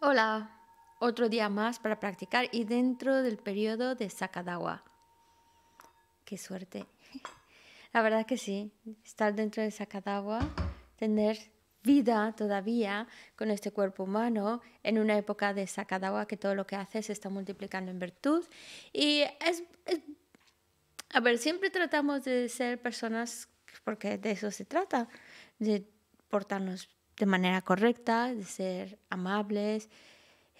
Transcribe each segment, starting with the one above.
Hola, otro día más para practicar y dentro del periodo de Sakadawa. Qué suerte. La verdad que sí, estar dentro de Sakadawa, tener vida todavía con este cuerpo humano en una época de Sakadawa que todo lo que hace se está multiplicando en virtud. Y es, a ver, siempre tratamos de ser personas, porque de eso se trata, de portarnos de manera correcta, de ser amables,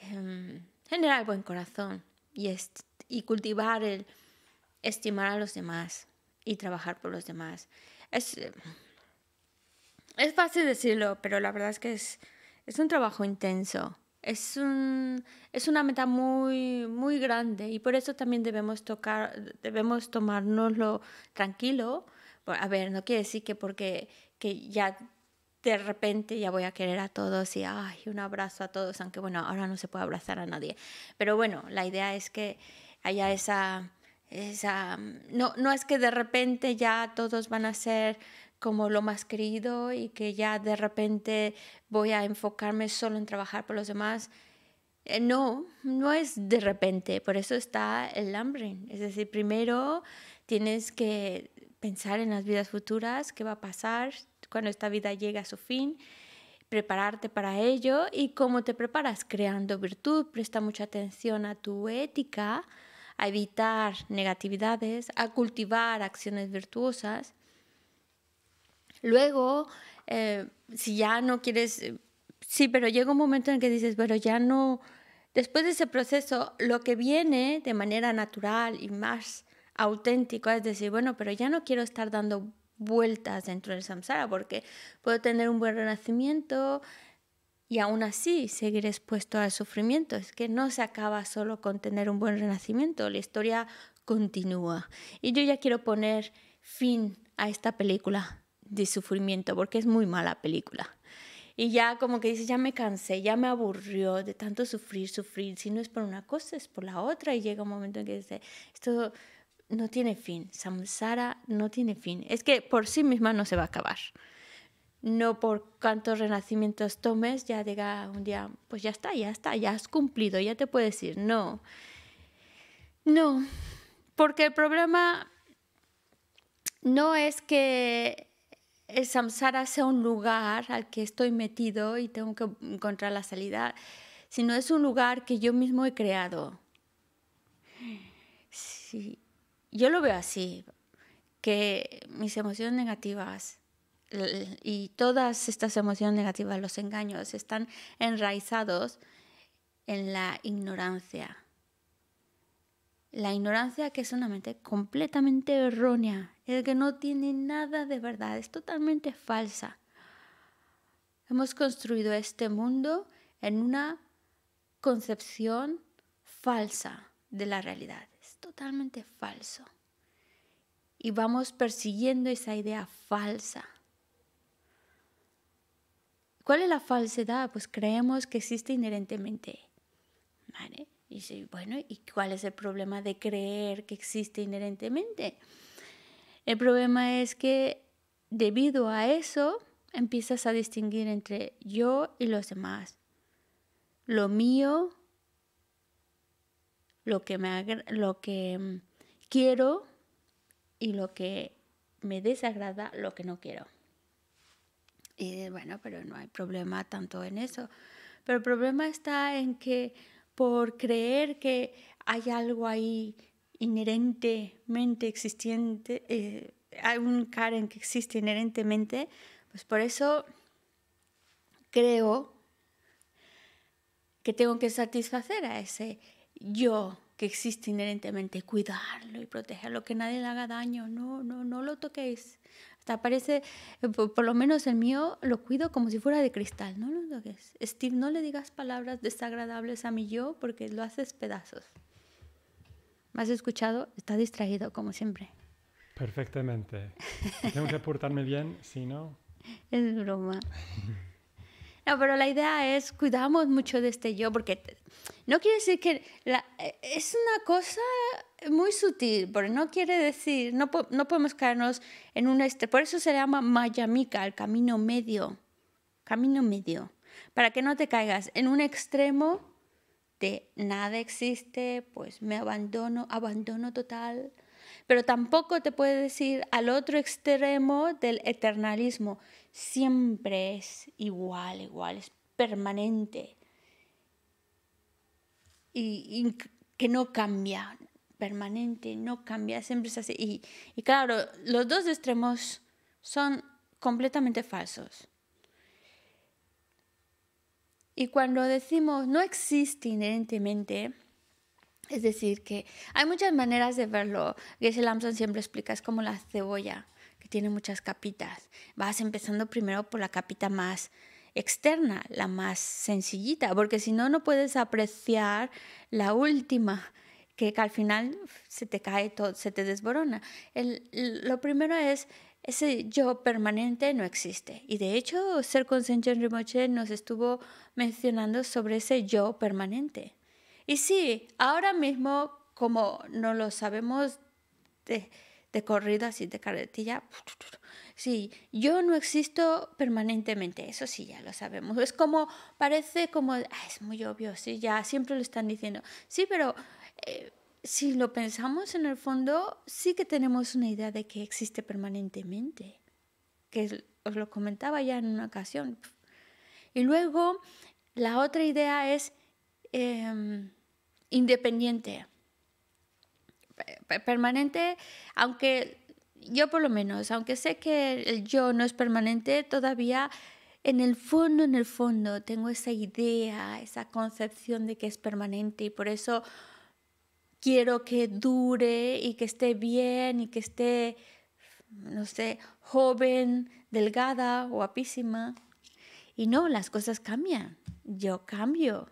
em, generar buen corazón y, y cultivar el estimar a los demás y trabajar por los demás. Em, es, fácil decirlo, pero la verdad es que es, es un trabajo intenso. Es, es una meta muy, muy grande y por eso también debemos, tocar, debemos tomárnoslo tranquilo. A ver, no quiere decir que porque que ya de repente ya voy a querer a todos y ay, un abrazo a todos, aunque bueno, ahora no se puede abrazar a nadie. Pero bueno, la idea es que haya esa... esa no, no es que de repente ya todos van a ser como lo más querido y que ya de repente voy a enfocarme solo en trabajar por los demás. Eh, no, no es de repente, por eso está el Lambrin. Es decir, primero tienes que pensar en las vidas futuras, qué va a pasar, cuando esta vida llega a su fin, prepararte para ello y cómo te preparas creando virtud, presta mucha atención a tu ética, a evitar negatividades, a cultivar acciones virtuosas. Luego, eh, si ya no quieres, eh, sí, pero llega un momento en que dices, pero ya no, después de ese proceso, lo que viene de manera natural y más auténtico es decir, bueno, pero ya no quiero estar dando vueltas dentro del samsara, porque puedo tener un buen renacimiento y aún así seguir expuesto al sufrimiento. Es que no se acaba solo con tener un buen renacimiento, la historia continúa. Y yo ya quiero poner fin a esta película de sufrimiento, porque es muy mala película. Y ya como que dices, ya me cansé, ya me aburrió de tanto sufrir, sufrir. Si no es por una cosa, es por la otra. Y llega un momento en que dices, esto no tiene fin. Samsara no tiene fin. Es que por sí misma no se va a acabar. No por cuántos renacimientos tomes, ya llega un día, pues ya está, ya está, ya has cumplido, ya te puedes ir. No. No. Porque el problema no es que el samsara sea un lugar al que estoy metido y tengo que encontrar la salida, sino es un lugar que yo mismo he creado. Sí, yo lo veo así, que mis emociones negativas y todas estas emociones negativas, los engaños, están enraizados en la ignorancia. La ignorancia que es una mente completamente errónea, es que no tiene nada de verdad, es totalmente falsa. Hemos construido este mundo en una concepción falsa de la realidad totalmente falso. Y vamos persiguiendo esa idea falsa. ¿Cuál es la falsedad? Pues creemos que existe inherentemente. ¿eh? Y bueno, ¿y cuál es el problema de creer que existe inherentemente? El problema es que debido a eso empiezas a distinguir entre yo y los demás, lo mío lo que, me lo que mm, quiero y lo que me desagrada, lo que no quiero. Y bueno, pero no hay problema tanto en eso. Pero el problema está en que por creer que hay algo ahí inherentemente existente, eh, hay un Karen que existe inherentemente, pues por eso creo que tengo que satisfacer a ese yo que existe inherentemente, cuidarlo y protegerlo, que nadie le haga daño, no, no, no lo toquéis. Hasta parece, eh, por, lo menos el mío lo cuido como si fuera de cristal, no lo toques. Steve, no le digas palabras desagradables a mi yo porque lo haces pedazos. ¿Me has escuchado? Está distraído, como siempre. Perfectamente. Tengo que portarme bien, si no... Es broma. No, pero la idea es cuidamos mucho de este yo, porque no quiere decir que e, es una cosa muy sutil, pero no quiere decir, no, no podemos caernos en un este, Por eso se llama Mayamica, el camino medio, camino medio, para que no te caigas en un extremo de nada existe, pues me abandono, abandono total, pero tampoco te puede decir al otro extremo del eternalismo siempre es igual, igual, es permanente y, que no cambia, permanente, no cambia, siempre es así. Y, claro, los dos extremos son completamente falsos. Y cuando decimos no existe inherentemente, es decir, que hay muchas maneras de verlo. que Lamson siempre explica, es como la cebolla tiene muchas capitas. Vas empezando primero por la capita más externa, la más sencillita, porque si no, no puedes apreciar la última, que, al final se te cae todo, se te desborona. lo primero es ese yo permanente no existe. Y de hecho, Ser en Rimoche nos estuvo mencionando sobre ese yo permanente. Y sí, ahora mismo, como no lo sabemos de, de corrido, así de carretilla. Sí, yo no existo permanentemente, eso sí, ya lo sabemos. Es como, parece como, ah, es muy obvio, sí, ya siempre lo están diciendo. Sí, pero eh, si lo pensamos en el fondo, sí que tenemos una idea de que existe permanentemente, que os lo comentaba ya en una ocasión. Y luego, la otra idea es em, independiente permanente, aunque yo por lo menos, aunque sé que el yo no es permanente, todavía en el fondo, en el fondo, tengo esa idea, esa concepción de que es permanente y por eso quiero que dure y que esté bien y que esté, no sé, joven, delgada, guapísima. Y no, las cosas cambian. Yo cambio.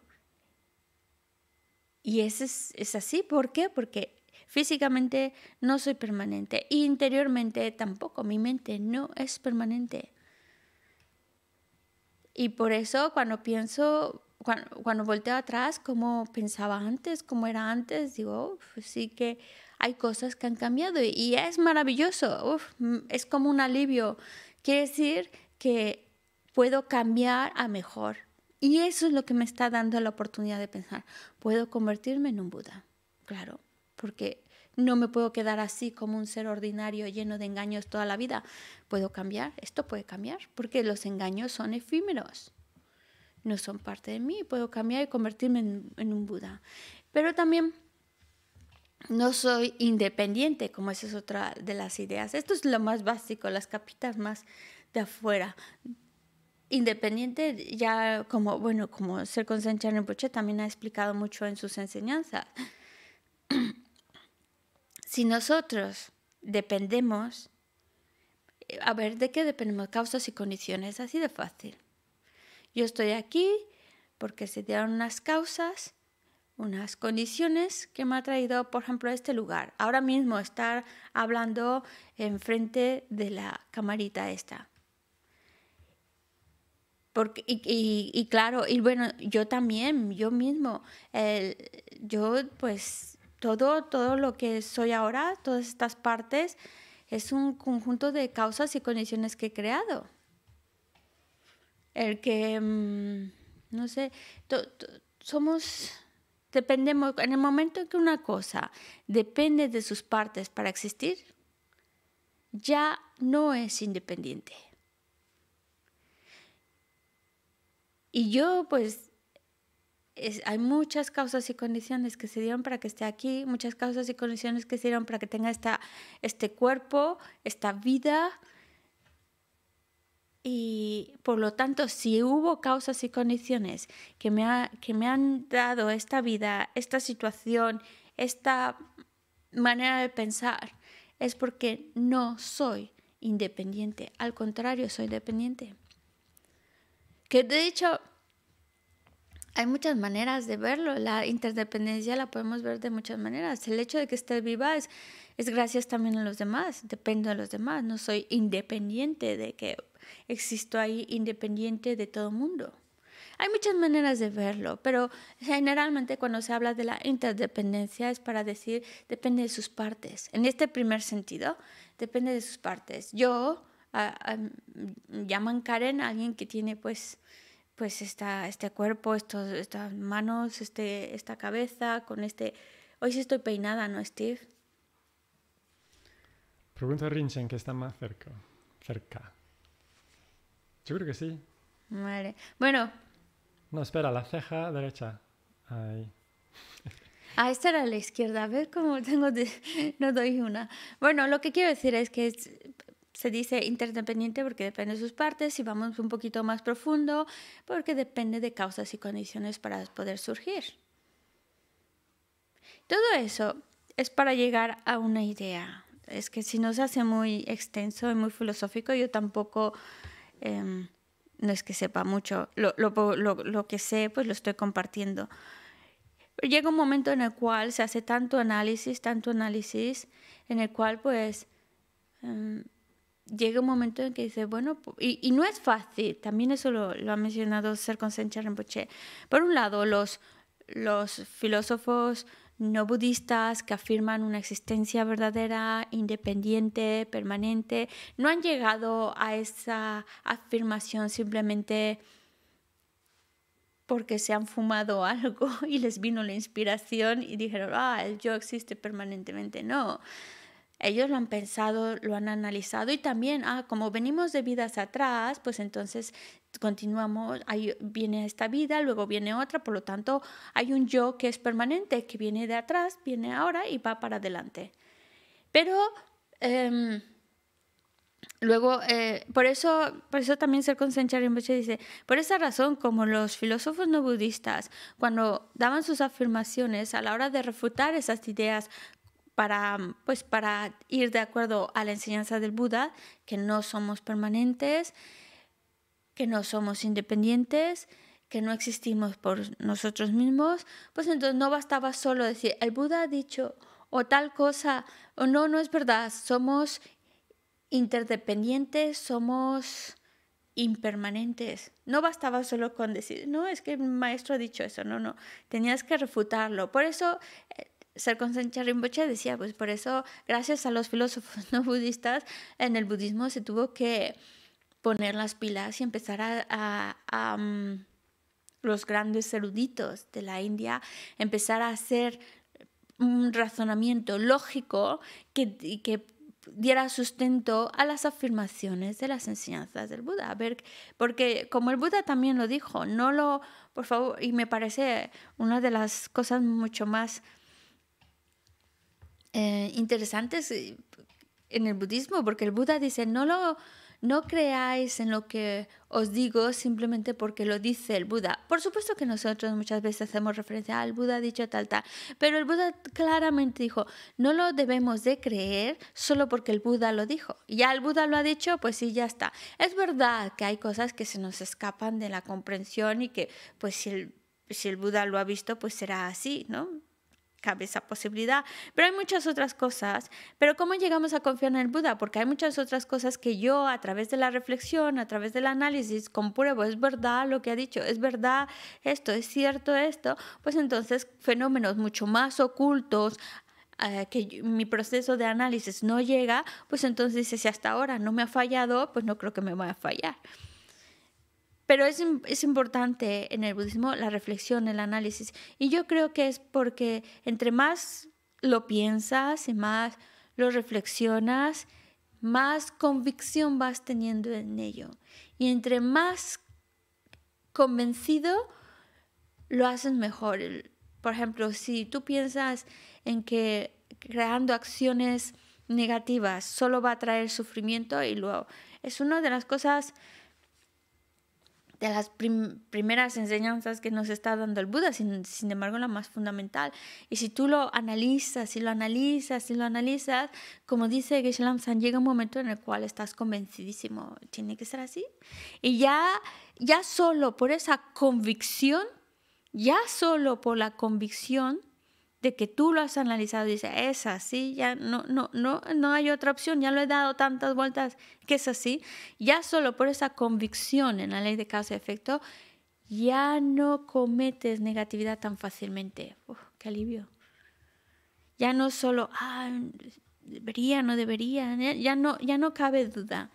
Y es, es así, ¿por qué? Porque Físicamente no soy permanente. Interiormente tampoco. Mi mente no es permanente. Y por eso cuando pienso, cuando, cuando volteo atrás, como pensaba antes, como era antes, digo, sí que hay cosas que han cambiado y, es maravilloso, es como un alivio. Quiere decir que puedo cambiar a mejor. Y eso es lo que me está dando la oportunidad de pensar. Puedo convertirme en un Buda, claro porque no me puedo quedar así como un ser ordinario lleno de engaños toda la vida. Puedo cambiar, esto puede cambiar, porque los engaños son efímeros, no son parte de mí, puedo cambiar y convertirme en, un Buda. Pero también no soy independiente, como esa es otra de las ideas. Esto es lo más básico, las capitas más de afuera. Independiente, ya como, bueno, como Ser poche también ha explicado mucho en sus enseñanzas. Si nosotros dependemos, eh, a ver, ¿de qué dependemos? Causas y condiciones, así de fácil. Yo estoy aquí porque se dieron unas causas, unas condiciones que me ha traído, por ejemplo, a este lugar. Ahora mismo estar hablando enfrente de la camarita esta. Porque, y, claro, y bueno, yo también, yo mismo, yo pues todo, lo que soy ahora, todas estas partes, es un conjunto de causas y condiciones que he creado. El que, mm, no sé, somos, dependemos, en el momento en que una cosa depende de sus partes para existir, ya no es independiente. Y yo, pues, hay muchas causas y condiciones que se dieron para que esté aquí, muchas causas y condiciones que se dieron para que tenga esta, este cuerpo, esta vida. Y por lo tanto, si hubo causas y condiciones que me, ha, que me han dado esta vida, esta situación, esta manera de pensar, es porque no soy independiente. Al contrario, soy dependiente. Que de hecho, hay muchas maneras de verlo. La interdependencia la podemos ver de muchas maneras. El hecho de que esté viva es, gracias también a los demás. Dependo de los demás. No soy independiente de que existo ahí, independiente de todo mundo. Hay muchas maneras de verlo, pero generalmente cuando se habla de la interdependencia es para decir depende de sus partes. En este primer sentido, depende de sus partes. Yo a, llaman Karen a alguien que tiene pues pues esta, este cuerpo, estos, estas manos, este, esta cabeza, con este... Hoy sí estoy peinada, ¿no, Steve? Pregunta a Rinchen, que está más cerca. Cerca. seguro que sí. Vale. Bueno. No, espera, la ceja derecha. Ahí. Ah, esta era la izquierda. A ver cómo tengo... No doy una. Bueno, lo que quiero decir es que se dice interdependiente porque depende de sus partes, si vamos un poquito más profundo, porque depende de causas y condiciones para poder surgir. Todo eso es para llegar a una idea. Es que si no se hace muy extenso y muy filosófico, yo tampoco, em, no es que sepa mucho, lo, que sé, pues lo estoy compartiendo. llega un momento en el cual se hace tanto análisis, tanto análisis, en el cual pues... Em, llega un momento en que dice, bueno, y, no es fácil, también eso lo, ha mencionado ser Sencha Rinpoche. Por un lado, los, los filósofos no budistas que afirman una existencia verdadera, independiente, permanente, no han llegado a esa afirmación simplemente porque se han fumado algo y les vino la inspiración y dijeron, ah, el yo existe permanentemente. No, ellos lo han pensado, lo han analizado y también, ah, como venimos de vidas atrás, pues entonces continuamos, ahí viene esta vida, luego viene otra, por lo tanto hay un yo que es permanente, que viene de atrás, viene ahora y va para adelante. Pero em, luego, eh, por, eso, por eso también ser Senchar Rinpoche dice, por esa razón, como los filósofos no budistas, cuando daban sus afirmaciones a la hora de refutar esas ideas para, mm, pues, para ir de acuerdo a la enseñanza del Buda, que no somos permanentes, que no somos independientes, que no existimos por nosotros mismos, pues entonces no bastaba solo decir, el Buda ha dicho o tal cosa, o no, no es verdad, somos interdependientes, somos impermanentes. No bastaba solo con decir, no, es que el maestro ha dicho eso, no, no, tenías que refutarlo. Por eso eh, ser Sarkonsancha Rinpoche decía, pues por eso, gracias a los filósofos no budistas, en el budismo se tuvo que poner las pilas y empezar a, mm, los grandes eruditos de la India, empezar a hacer un mm, razonamiento lógico que, que diera sustento a las afirmaciones de las enseñanzas del Buda. A ver, porque como el Buda también lo dijo, no lo, por favor, y me parece una de las cosas mucho más eh, interesantes eh, en el budismo, porque el Buda dice, no lo... No creáis en lo que os digo simplemente porque lo dice el Buda. Por supuesto que nosotros muchas veces hacemos referencia al Buda dicho tal tal, pero el Buda claramente dijo, no lo debemos de creer solo porque el Buda lo dijo. Ya el Buda lo ha dicho, pues sí, ya está. Es verdad que hay cosas que se nos escapan de la comprensión y que pues si el, si el Buda lo ha visto, pues será así, ¿no? cabe esa posibilidad. Pero hay muchas otras cosas. Pero ¿cómo llegamos a confiar en el Buda? Porque hay muchas otras cosas que yo a través de la reflexión, a través del análisis, compruebo, es verdad lo que ha dicho, es verdad esto, es cierto esto. Pues entonces fenómenos mucho más ocultos, eh, que mi proceso de análisis no llega, pues entonces dice, si hasta ahora no me ha fallado, pues no creo que me vaya a fallar. Pero es, importante en el budismo la reflexión, el análisis. Y yo creo que es porque entre más lo piensas y más lo reflexionas, más convicción vas teniendo en ello. Y entre más convencido, lo haces mejor. Por ejemplo, si tú piensas en que creando acciones negativas solo va a traer sufrimiento y luego es una de las cosas de las primeras enseñanzas que nos está dando el Buda, sin, embargo la más fundamental. Y si tú lo analizas, y lo analizas, y lo analizas, como dice geshe llega un momento en el cual estás convencidísimo, tiene que ser así. Y ya, ya solo por esa convicción, ya solo por la convicción, de que tú lo has analizado y dices, es así, ya no, no, no, no hay otra opción, ya lo he dado tantas vueltas que es así, ya solo por esa convicción en la ley de causa y efecto, ya no cometes negatividad tan fácilmente. Uf, ¡Qué alivio! Ya no solo, ah, debería, no debería, ya no, ya no cabe duda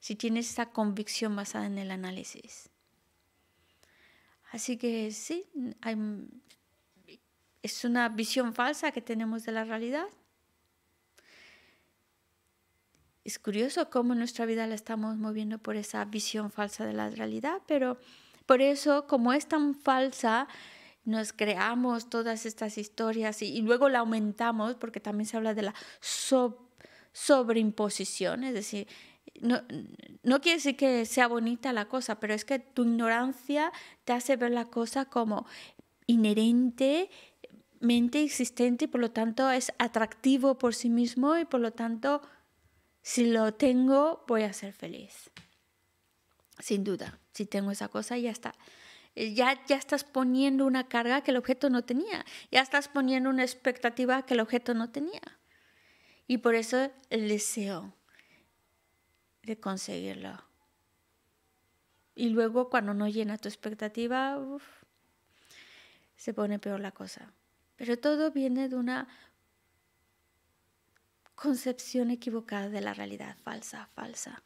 si tienes esa convicción basada en el análisis. Así que sí, hay, es una visión falsa que tenemos de la realidad. Es curioso cómo nuestra vida la estamos moviendo por esa visión falsa de la realidad, pero por eso, como es tan falsa, nos creamos todas estas historias y, luego la aumentamos, porque también se habla de la sobreimposición, es decir, no, no, quiere decir que sea bonita la cosa, pero es que tu ignorancia te hace ver la cosa como inherente, mente existente y por lo tanto es atractivo por sí mismo y por lo tanto si lo tengo voy a ser feliz. Sin duda, si tengo esa cosa ya está. Eh, ya, ya estás poniendo una carga que el objeto no tenía, ya estás poniendo una expectativa que el objeto no tenía. Y por eso el deseo de conseguirlo. Y luego cuando no llena tu expectativa, se pone peor la cosa. Pero todo viene de una concepción equivocada de la realidad, falsa, falsa.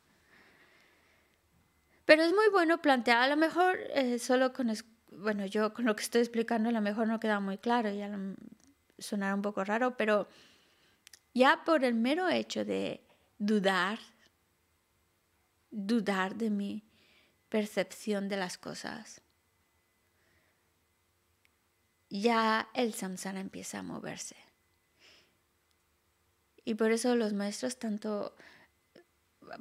Pero es muy bueno plantear, a lo mejor eh, solo con, bueno, yo con lo que estoy explicando a lo mejor no queda muy claro, ya sonará un poco raro, pero ya por el mero hecho de dudar, dudar de mi percepción de las cosas, ya el samsara empieza a moverse. Y por eso los maestros tanto...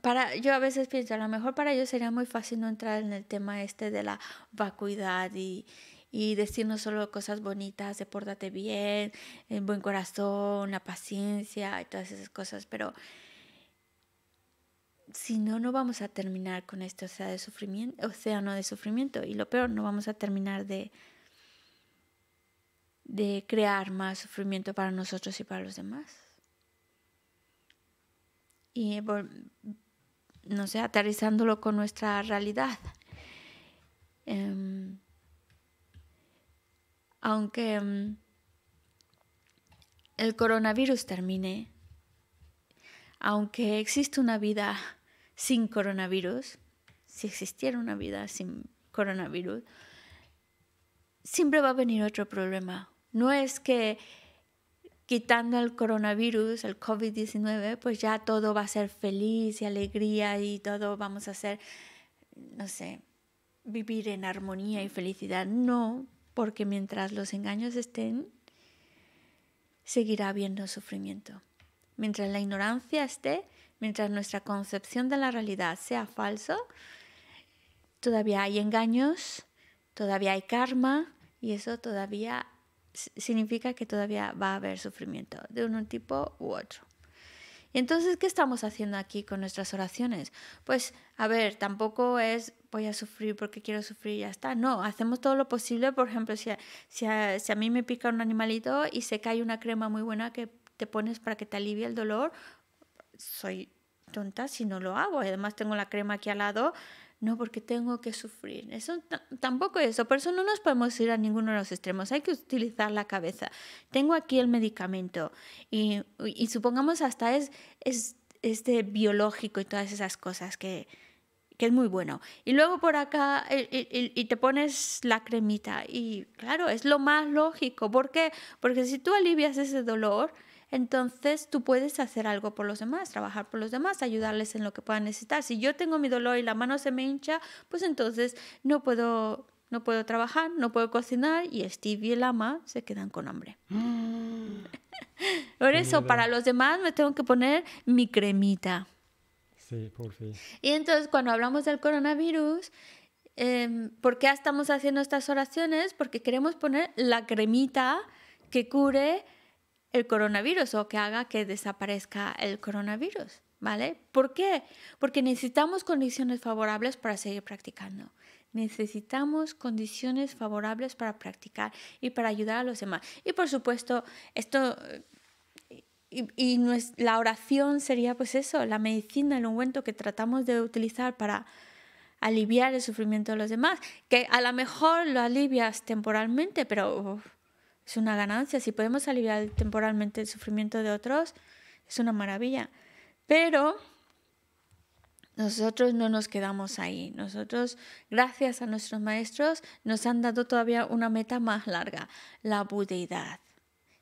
Para, yo a veces pienso, a lo mejor para ellos sería muy fácil no entrar en el tema este de la vacuidad y, y decirnos solo cosas bonitas, de pórtate bien, el buen corazón, la paciencia y todas esas cosas, pero si no, no vamos a terminar con este océano de sufrimiento, océano de sufrimiento y lo peor, no vamos a terminar de, de crear más sufrimiento para nosotros y para los demás. Y, no sé, aterrizándolo con nuestra realidad. Em, aunque em, el coronavirus termine, aunque existe una vida sin coronavirus, si existiera una vida sin coronavirus, siempre va a venir otro problema, no es que quitando el coronavirus, el COVID-19, pues ya todo va a ser feliz y alegría y todo vamos a ser, no sé, vivir en armonía y felicidad. No, porque mientras los engaños estén, seguirá habiendo sufrimiento. Mientras la ignorancia esté, mientras nuestra concepción de la realidad sea falso, todavía hay engaños, todavía hay karma y eso todavía significa que todavía va a haber sufrimiento de un tipo u otro. entonces, ¿qué estamos haciendo aquí con nuestras oraciones? Pues, a ver, tampoco es voy a sufrir porque quiero sufrir y ya está. No, hacemos todo lo posible. Por ejemplo, si si si a mí me pica un animalito y se cae una crema muy buena que te pones para que te alivie el dolor, soy tonta si no lo hago. Además tengo la crema aquí al lado no porque tengo que sufrir. Eso tampoco eso, por eso no nos podemos ir a ninguno de los extremos, hay que utilizar la cabeza. Tengo aquí el medicamento y, supongamos hasta es, este biológico y todas esas cosas que, es muy bueno. Y luego por acá y, te pones la cremita. Y claro, es lo más lógico. ¿Por qué? Porque si tú alivias ese dolor, entonces tú puedes hacer algo por los demás, trabajar por los demás, ayudarles en lo que puedan necesitar. Si yo tengo mi dolor y la mano se me hincha, pues entonces no puedo no puedo trabajar, no puedo cocinar y Steve y el ama se quedan con hambre. por eso, para los demás me tengo que poner mi cremita. Sí, por fin. Y entonces cuando hablamos del coronavirus, em, ¿por qué estamos haciendo estas oraciones? Porque queremos poner la cremita que cure el coronavirus o que haga que desaparezca el coronavirus, ¿vale? ¿Por qué? Porque necesitamos condiciones favorables para seguir practicando. Necesitamos condiciones favorables para practicar y para ayudar a los demás. Y por supuesto, esto eh, y, la oración sería pues eso, la medicina, el ungüento que tratamos de utilizar para aliviar el sufrimiento de los demás, que a lo mejor lo alivias temporalmente, pero es una ganancia. Si podemos aliviar temporalmente el sufrimiento de otros, es una maravilla. Pero nosotros no nos quedamos ahí. Nosotros, gracias a nuestros maestros, nos han dado todavía una meta más larga, la budeidad.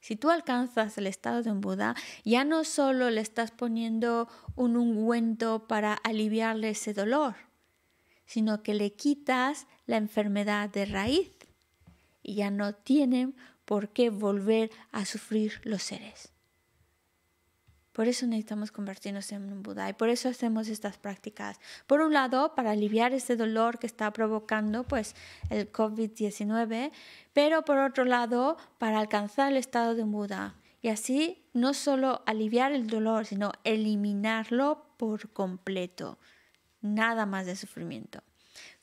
Si tú alcanzas el estado de un Buda, ya no solo le estás poniendo un ungüento para aliviarle ese dolor, sino que le quitas la enfermedad de raíz y ya no tienen por qué volver a sufrir los seres. Por eso necesitamos convertirnos en un Buda y por eso hacemos estas prácticas. Por un lado, para aliviar este dolor que está provocando pues, el COVID-19, pero por otro lado, para alcanzar el estado de un Buda. Y así no solo aliviar el dolor, sino eliminarlo por completo. Nada más de sufrimiento.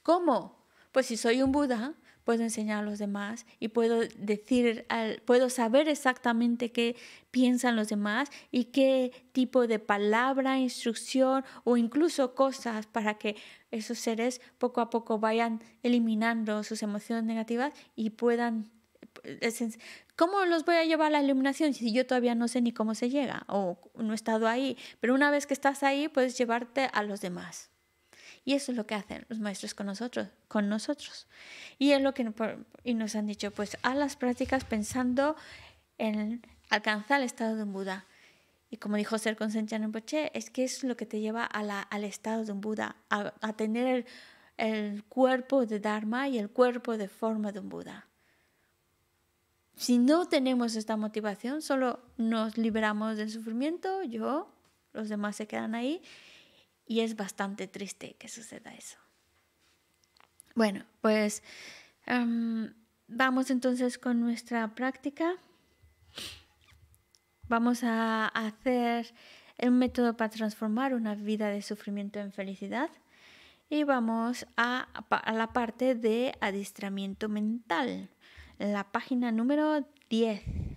¿Cómo? Pues si soy un Buda, puedo enseñar a los demás y puedo decir, al, puedo saber exactamente qué piensan los demás y qué tipo de palabra, instrucción o incluso cosas para que esos seres poco a poco vayan eliminando sus emociones negativas y puedan ¿Cómo los voy a llevar a la iluminación si yo todavía no sé ni cómo se llega o no he estado ahí? Pero una vez que estás ahí, puedes llevarte a los demás. Y eso es lo que hacen los maestros con nosotros, con nosotros. Y es lo que nos han dicho, pues a las prácticas pensando en alcanzar el estado de un Buda. Y como dijo Ser en poche es que es lo que te lleva al estado de un Buda, a, tener el, el, cuerpo de Dharma y el cuerpo de forma de un Buda. Si no tenemos esta motivación, solo nos liberamos del sufrimiento, yo, los demás se quedan ahí y es bastante triste que suceda eso. Bueno, pues em, vamos entonces con nuestra práctica. Vamos a hacer un método para transformar una vida de sufrimiento en felicidad. Y vamos a, a la parte de adiestramiento mental, la página número 10.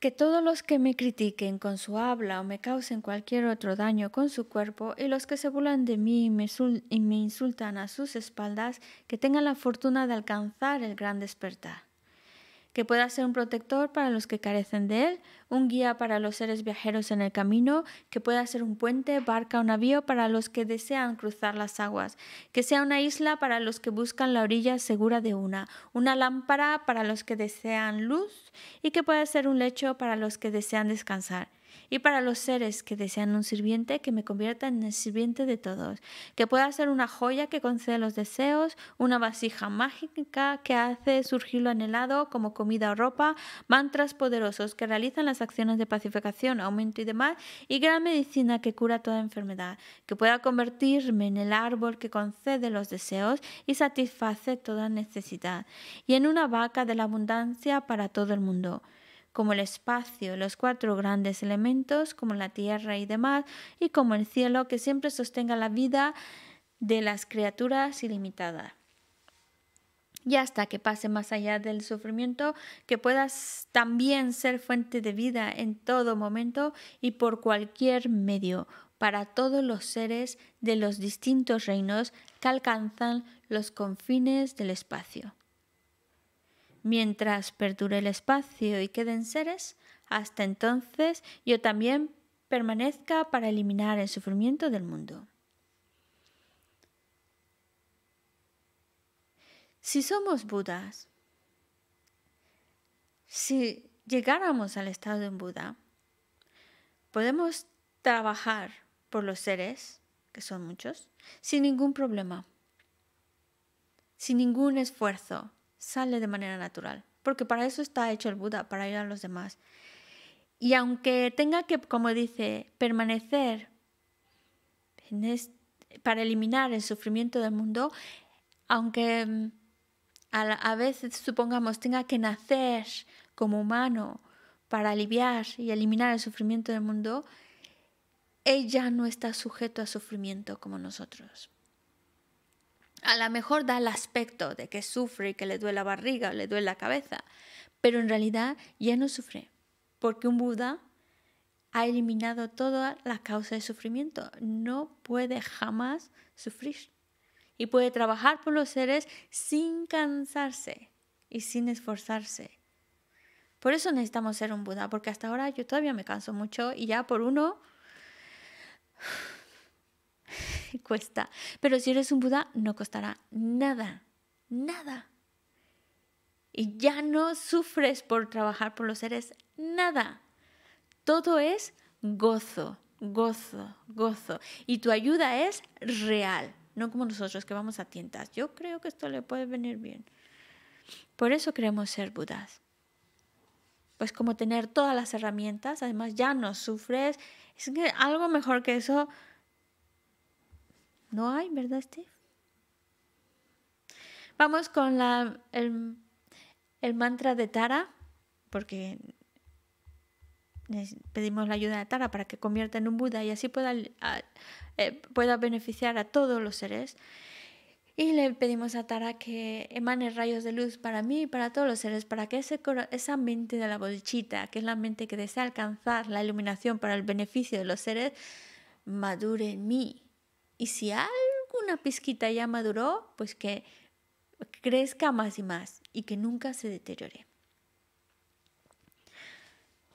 que todos los que me critiquen con su habla o me causen cualquier otro daño con su cuerpo, y los que se burlan de mí y me, y me insultan a sus espaldas, que tengan la fortuna de alcanzar el gran despertar que pueda ser un protector para los que carecen de él, un guía para los seres viajeros en el camino, que pueda ser un puente, barca o navío para los que desean cruzar las aguas, que sea una isla para los que buscan la orilla segura de una, una lámpara para los que desean luz y que pueda ser un lecho para los que desean descansar y para los seres que desean un sirviente que me convierta en el sirviente de todos, que pueda ser una joya que concede los deseos, una vasija mágica que hace surgir lo anhelado como comida o ropa, mantras poderosos que realizan las acciones de pacificación, aumento y demás, y gran medicina que cura toda enfermedad, que pueda convertirme en el árbol que concede los deseos y satisface toda necesidad, y en una vaca de la abundancia para todo el mundo como el espacio, los cuatro grandes elementos, como la tierra y demás, y como el cielo, que siempre sostenga la vida de las criaturas ilimitada. Y hasta que pase más allá del sufrimiento, que puedas también ser fuente de vida en todo momento y por cualquier medio, para todos los seres de los distintos reinos que alcanzan los confines del espacio mientras perdure el espacio y queden seres, hasta entonces yo también permanezca para eliminar el sufrimiento del mundo. Si somos Budas, si llegáramos al estado un Buda, podemos trabajar por los seres, que son muchos, sin ningún problema, sin ningún esfuerzo, sale de manera natural, porque para eso está hecho el Buda, para ayudar a los demás. Y aunque tenga que, como dice, permanecer para eliminar el sufrimiento del mundo, aunque mm, a, veces supongamos tenga que nacer como humano para aliviar y eliminar el sufrimiento del mundo, ella no está sujeto a sufrimiento como nosotros a lo mejor da el aspecto de que sufre y que le duele la barriga o le duele la cabeza, pero en realidad ya no sufre, porque un Buda ha eliminado todas las causas de sufrimiento. No puede jamás sufrir. Y puede trabajar por los seres sin cansarse y sin esforzarse. Por eso necesitamos ser un Buda, porque hasta ahora yo todavía me canso mucho y ya por uno cuesta. Pero si eres un Buda, no costará nada, nada. Y ya no sufres por trabajar por los seres, nada. Todo es gozo, gozo, gozo. Y tu ayuda es real, no como nosotros que vamos a tientas. Yo creo que esto le puede venir bien. Por eso queremos ser Budas pues como tener todas las herramientas, además ya no sufres, es que algo mejor que eso no hay, ¿verdad, Steve? Vamos con el, mantra de Tara, porque pedimos la ayuda de Tara para que convierta en un Buda y así eh, pueda, beneficiar a todos los seres. Y le pedimos a Tara que emane rayos de luz para mí y para todos los seres, para que esa mente de la bodichita, que es la mente que desea alcanzar la iluminación para el beneficio de los seres, madure en mí y si alguna pizquita ya maduró, pues que crezca más y más y que nunca se deteriore.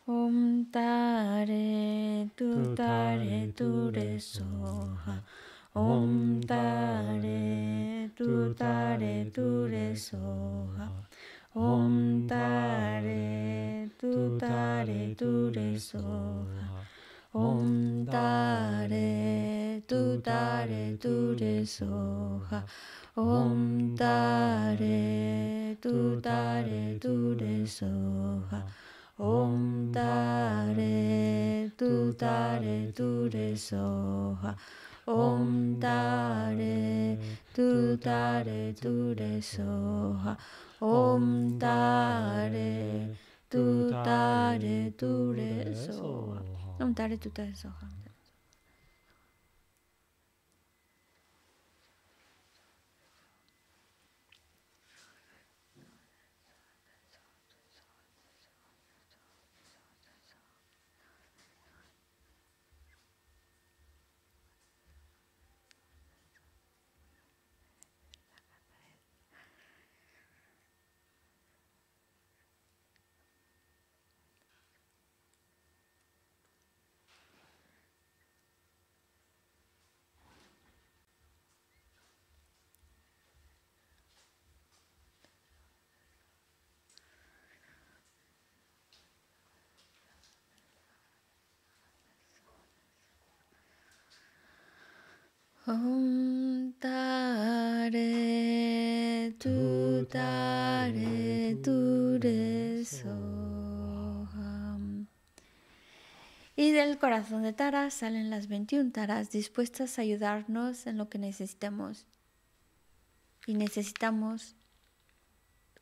Om tare tu tare tu re soha. Om tare tu tare tu re soha. Om tare tu tare tu re soha. Om dare tu dare tu re soha. Om dare tu dare tu re soha. Om dare tu dare tu re soha. Om dare tu dare tu re soha. Om dare tu dare, tu re soha. でも誰と誰さかんない Om tare Y del corazón de Tara salen las 21 Taras dispuestas a ayudarnos en lo que necesitamos Y necesitamos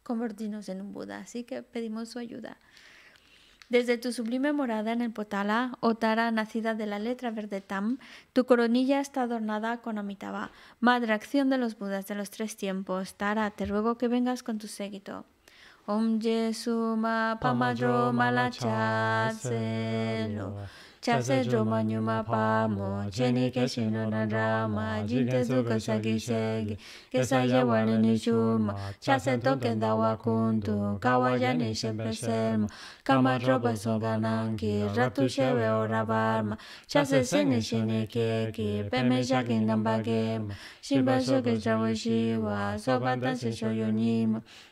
convertirnos en un Buda, así que pedimos su ayuda. Desde tu sublime morada en el Potala, oh Tara, nacida de la letra verde Tam, tu coronilla está adornada con Amitabha, madre acción de los Budas de los tres tiempos. Tara, te ruego que vengas con tu séquito. Omje suma pamadro malacha selo. Chase droma nyuma pamo. Cheni keshi no na drama. Jinte zuko sagi segi. Kesa yewa ni nishuma. Chase toke dawa kuntu. Kawaya ni shepe selmo. Kama droba songa nanki. Ratu shewe ora barma. Chase seni shini keki. Peme shaki namba gema. Shiba shuke chawe shiwa. Soba tansi shoyo nima.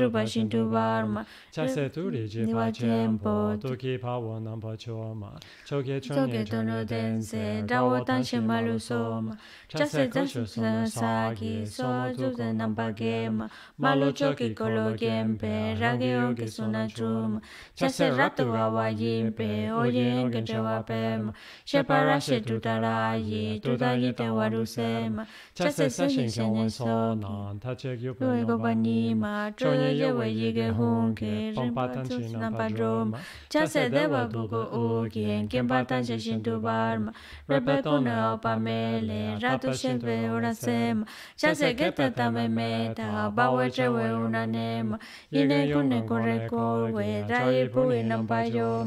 chupa shin tu bar ma chakse tu ri ji chokye chun ni chun ni ten se da chasel tas sa so sojuj nam ba ke malochok i kologem pe radio ke sunatuma chasel ratu va yinpe, oyen pe ojen ke tva pe sha para she tutara ji tuta ji tewa ru se ma chasel sashen ka mon so nan ta che yu pe na ma chuje yu ji ge hun ke rento sunatuma chasel de tu sieve ora sema cha se geta tame me ta ba we che we una nema y ine kune kore ko we dai pu inam pa yo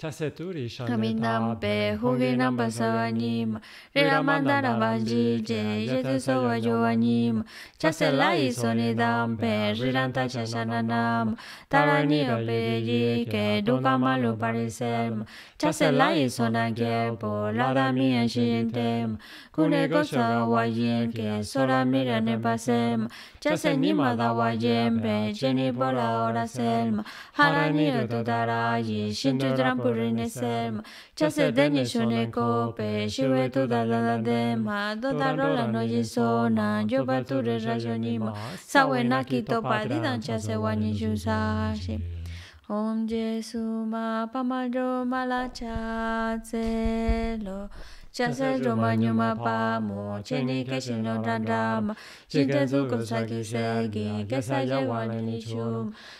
Chaseturi Shamindam Pe Huginam Basavanima Riramandana Vajije Jetusova Jovanima Chaselai Sonidam Pe Riranta Chashananam Taranira Pe Jike Dukamalu Parisem Chaselai Sonagepo Ladami Anshintem Kuniko shoga wajen ke sora mire ne basem. Chase ni mada wajen pe por bola ora selma. Hara ni roto sin tu trampuri ne selma. Chase deni shone pe shiwe tu da da da dema. Doda rola no sona, yo bature rajonima. Sawe di padidan chase wani yusashi. Om Jesu ma cha malachatse lo. 将色罗曼纽玛巴摩，趁机开始闹乱打骂，心太粗，口太气，舌太急，该撒的弯弯理处。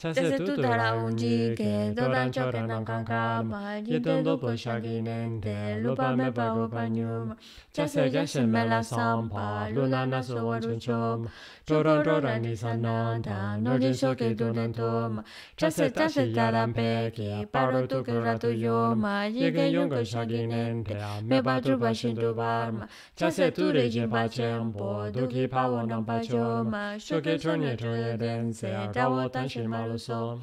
Cesse ciò che canca, tutta la dodan ma unghie, gli non don dopo ज ै स a तू धड़ा ऊंची के दोदान चौके नंगा माजी दे दो पोशागी ने दे लुपा a ें बागो पान्यूम जैसे जैसे मेला स ा a n ा लुना ना सोवा चुचोम चोरो रोरा निसाना दानो a ि स ो के e p a न तोम जैसे जैसे द ा द a न पे के e ा र ो तू के रातु यो माजी के यों को शागी ने दे मे बाजू बाशिन द ु ब ा e जैसे तू रेजी प ा च े h ब p a ु ख ी पावो न ं प ा a ो म श ो क e चोने चोये देन से दावो तांशिन मारो Jerusalem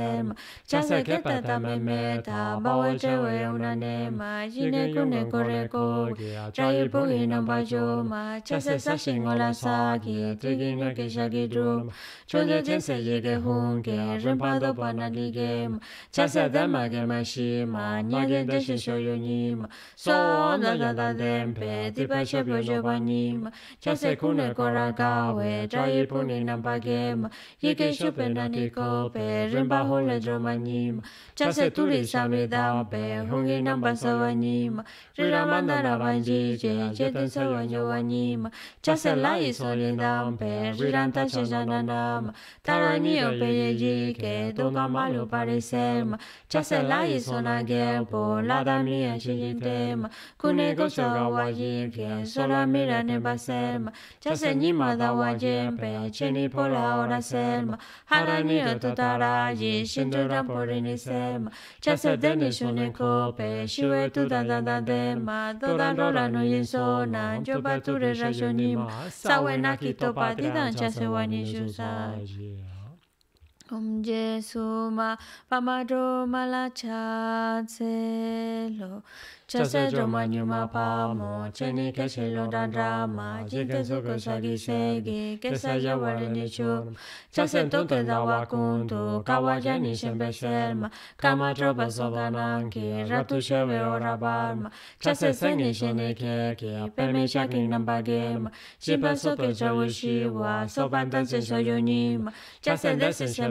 nema chasa klepa tama me ta bawa chewa yona nema jine kune kore kogi chayi pogi namba joma chasa sashi ngola sagi tegi nga kesha gidrum chodya jense yege hunge rinpa dopa na ligema chasa dama gema shima nyage deshi shoyo nima so onda da da dempe tipa shepyo jeba nima chasa kune kora kawe chayi pogi namba gema yege shupe na nikope rinpa le hule jomanyim, chase tuli sami dampe, hungi namba sawanyim, rira mandara banjije, jetin sawanyo wanyim, chase lai soli dampe, riranta shejananam, tarani opeye jike, dunga malu parisem, chase lai sonagepo, lada mia chijitem, kune gosa wajike, sola mira nebasem, chase nima da wajempe, cheni pola ora selma, harani ototaraji, 신주 담보리니 셈 차세데니 쇼네 코페 시웨 두단단단데마 도단로라노 인소난 조바투레 라쇼니마 사웨나키토 바디단 차세와니 주사지 Om Jesu ma pamado mala cha se lo cha se jo ma nyu ma pa mo che ni ke she lo da da ma ji ke so ko sa gi se ge ke sa ya wa re ni chu cha se to da wa kun tu ni shen be shel ma so ga na ki ra ve o ra ba se se ni she ne ke ke me sha ki nam ba ge ma ji ba so so ban so yo ni ma se de se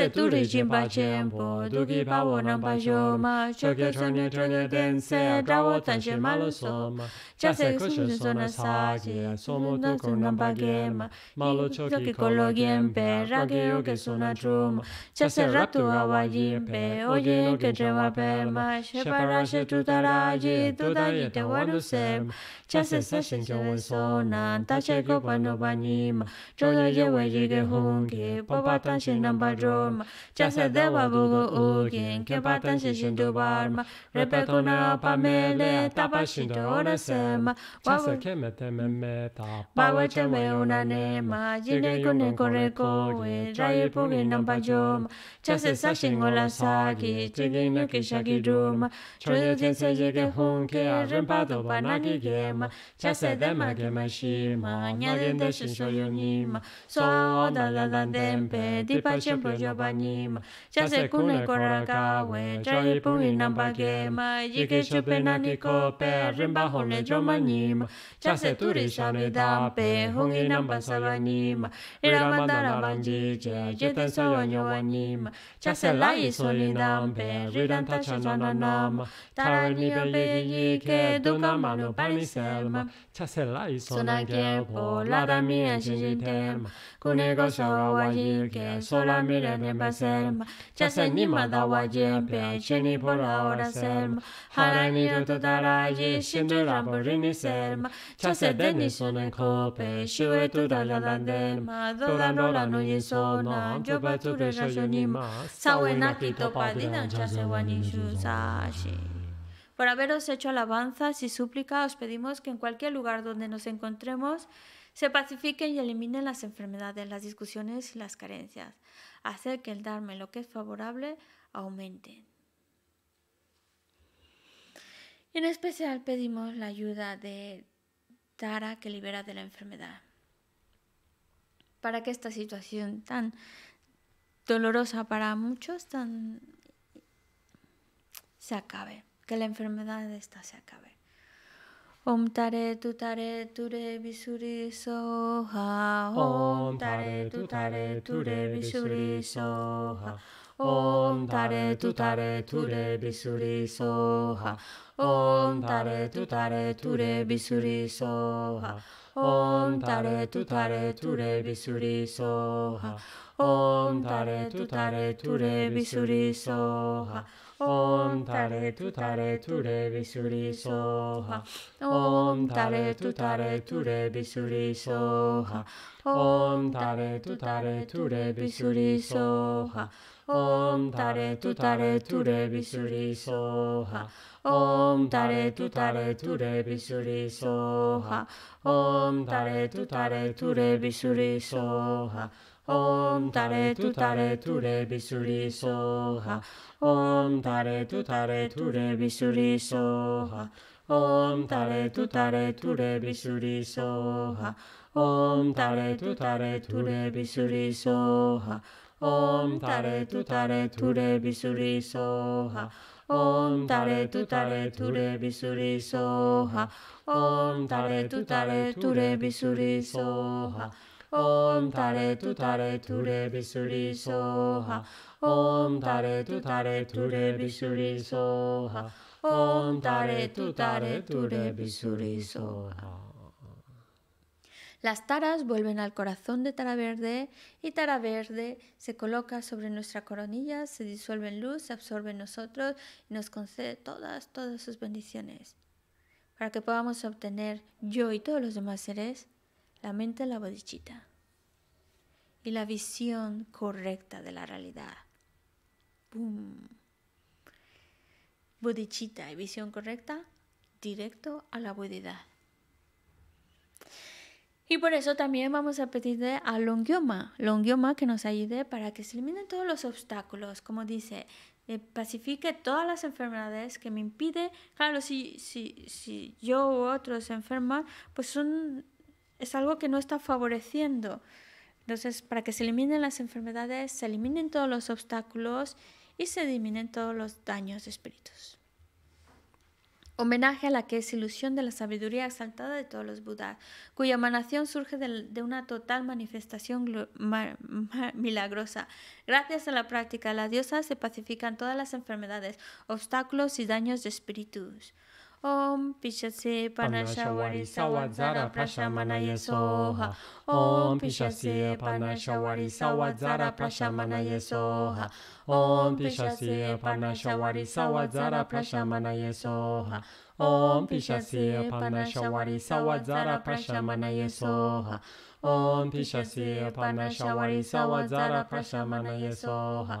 E se turi jimba chempo, dugi bawo namba joma, choke dense, dawo tanche malo soma, chase kushe sona sage, somo malo choki kolo gempe, rage yo a sona chase ratu awa jimpe, oye que trewa pema, shepara she tutaraji, tudayi te sem, chase seshin chewe sona, tache kopa no banima, chodo yewe jige hungi, barma chasa dewa bogo ukin ke patan shindu barma repe kuna pamele tapa shindu ona sema chasa keme teme me pa tapa bawa teme una nema jine kune kore kowe rayu pungi namba joma chasa sashingo la saki chigi nuki shaki duma chudu jinsa jige hunke rinpa do banani gema chasa dema gema shima nyadin deshin shoyo nima so da la da dempe di pa chempo yo ba ni ma cha se ku ne ko ra ka we cha yi pu ni nam ba ge ma yi ke chu pe na ni ko pe rim ba ho ne jo ma ni ma cha se tu ri sha da pe hu ni nam ba nyo wa ni ma cha se la yi so ni nam pe ri dan ta cha na na na ma ta ra ni ga le yi ke du ka ma no pa nyembe selma chase ni madawa jempe cheni pola ora selma harani roto daraji shinde rambo rini selma chase deni sonen kope shiwe tu dalalan delma dolan no y sona joba tu resha yonima sawe nakito padina chase wanishu sashi Por haberos hecho alabanzas y súplica, os pedimos que en cualquier lugar donde nos encontremos se pacifiquen y eliminen las enfermedades, las discusiones y las carencias hacer que el darme lo que es favorable aumente. En especial pedimos la ayuda de Tara que libera de la enfermedad, para que esta situación tan dolorosa para muchos tan se acabe, que la enfermedad de esta se acabe. Om tare tu tare ture bisuri soha. Om tare tu tare ture bisuri soha. Om tare tu Om tare tu Om tare tu Om tare tu Om tare tu tare tu re visuri soha. Om tare tu tare tu re visuri soha. Om tare tu tare tu re visuri soha. Om tare tu tare tu re visuri soha. Om tare tu tare tu re visuri soha. Om tare tu tare tu re visuri soha. Om tare tu tare tu re bisuri soha. Om tare tu tare tu re bisuri soha. Om tare tu tare tu re bisuri soha. Om tare tu tare tu re bisuri soha. Om tare tu tare tu re bisuri soha. Om tare tu tare tu re bisuri soha. Om tare tu tare tu re bisuri soha. Om tu bisuri soha. Las taras vuelven al corazón de Tara Verde y Tara Verde se coloca sobre nuestra coronilla, se disuelve en luz, se absorbe en nosotros y nos concede todas, todas sus bendiciones. Para que podamos obtener yo y todos los demás seres la mente la bodichita y la visión correcta de la realidad. boom Bodichita y visión correcta directo a la bodidad Y por eso también vamos a pedirle a Longyoma, Longyoma que nos ayude para que se eliminen todos los obstáculos, como dice, eh, pacifique todas las enfermedades que me impiden. Claro, si, si, si yo u otros enfermar pues son es algo que no está favoreciendo. Entonces, para que se eliminen las enfermedades, se eliminen todos los obstáculos y se eliminen todos los daños de espíritus. Homenaje a la que es ilusión de la sabiduría exaltada de todos los Budas, cuya emanación surge de, una total manifestación milagrosa. Gracias a la práctica de la diosa se pacifican todas las enfermedades, obstáculos y daños de espíritus. Om pishase panashawari sawadzara prashamana yesoha. Om pishase panashawari sawadzara prashamana yesoha. Om pishase panashawari sawadzara prashamana Om pishase panashawari sawadzara prashamana ॐ पिशस्य पनशवरि सवजर प्रशमनय सोहा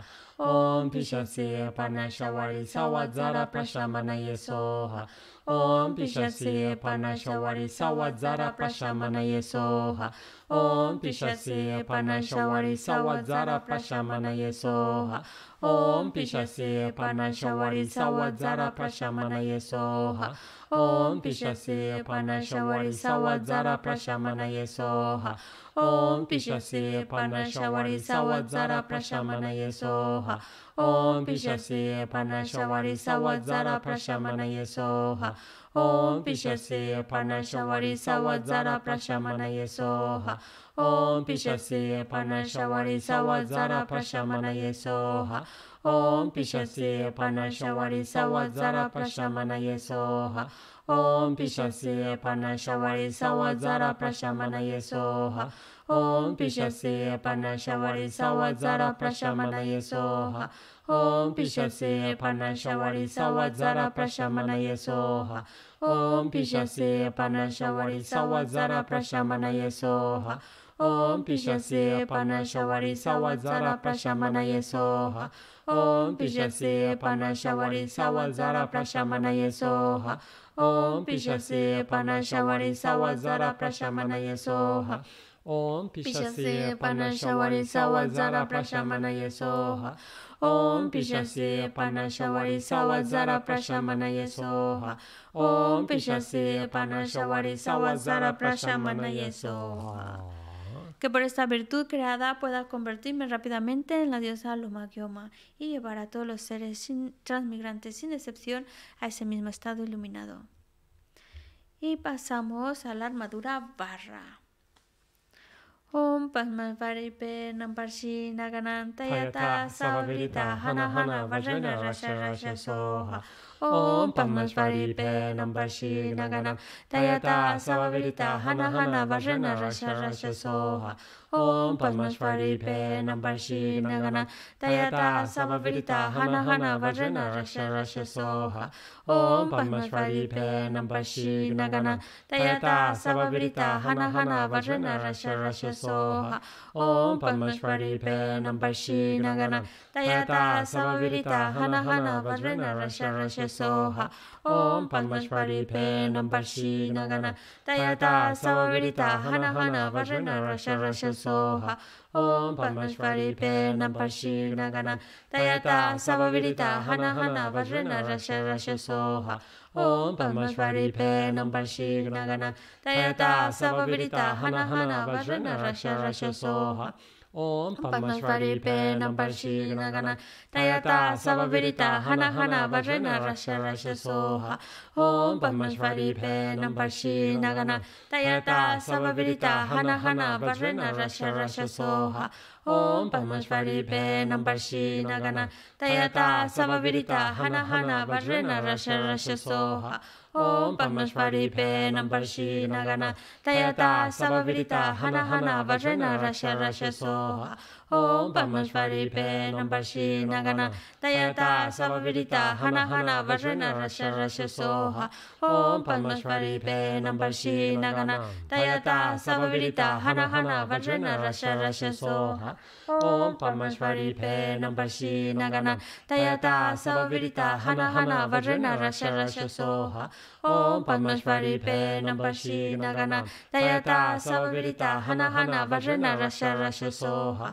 ॐ पिशस्य पनशवरि सवजर प्रशमनय सोहा ॐ पिशसे पनशवरि सवज्जर प्रशमनये सोः ॐ पिशसे पनशवरि सवज्जर प्रशमनये सोः ॐ पिशसे पनशवरि सवज्जर प्रशमनये सोः ॐ पिशसे पनशवरि सवज्जर प्रशमनये सोः ॐ पिशसे पनशवरि सवत्सर प्रशमनय सोहा ॐ पिशसे पनशवरि सवत्सर प्रशमनय सोहा ॐ पिशसे पनशवरि सवत्सर प्रशमनय सोहा ॐ पिशसे पनशवरि सवत्सर प्रशमनय सोहा ॐ पिशसे पनशवरि सवत्सर प्रशमनय सोहा ॐ पिशस्य पन्नशवरि सवजर प्रशमनये सोहा ॐ पिशस्य पन्नशवरि सवजर प्रशमनये सोहा ॐ पिशस्य पन्नशवरि सवजर प्रशमनये सोहा ॐ पिशस्य पन्नशवरि सवजर प्रशमनये सोहा ॐ पिशस्य पनशवरि सवजर प्रशमनये सोहा ॐ पिशस्य पनशवरि सवजर प्रशमनये सोहा ॐ पिशसे पनशवणि सवजर प्रशमनय सोः ॐ पिशसे पनशवणि सवजर प्रशमनय सोः ॐ पिशसे पनशवणि सवजर प्रशमनय सोः ॐ पिशसे पनशवणि सवजर प्रशमनय सोः que por esta virtud creada pueda convertirme rápidamente en la diosa Lomagyoma y llevar a todos los seres transmigrantes sin excepción a ese mismo estado iluminado. Y pasamos a la armadura barra. ॐ पद्मस्वरूपे नम वर्षि नगनं दयता सवविता हन हन वर्षन रश रश सोहा Om padmasvaripe namashi nagana tayata savrita hanahana varana rasha rasha soha Om pen namashi nagana tayata savrita hanahana varana rasha rasha soha Om padmasvaripe namashi nagana tayata savrita hanahana varana rasha rasha soha Om padmasvaripe namashi nagana tayata savrita hanahana varana rasha rasha soha soha om pamashvari pe nam pashi r nagana tayata sababilita hana hana vajrana rasha rasha soha om pamashvari pe nam pashi r nagana tayata sababilita hana hana vajrana rasha rasha soha Oh Padma Shvari Pe Nam Tayata Sava hanahana Hana Rasha Rasha Soha Oh, Padma Shvari Pe Tayata Sava hanahana Hana Rasha Rasha Soha Oh, Padma Varipen Pe Tayata Sava hanahana Hana Rasha Rasha Soha ॐ पद्मस्वारि पेनं पर्षि नगन तयता सवविरिता हन हन वजन रश रश सोहा Om Pamasvaripe Nambashi Nagana Dayata Savavirita Hana Hana Vajrana Rasha Rasha Soha Om Pamasvaripe Nambashi Nagana Dayata Savavirita Hana Hana Vajrana Rasha Rasha Soha Om Pamasvaripe Nambashi Nagana Dayata Savavirita Hana Hana Vajrana Rasha Rasha Soha Om Pamasvaripe Nambashi Nagana Dayata Savavirita Hana Hana Vajrana Rasha Rasha Soha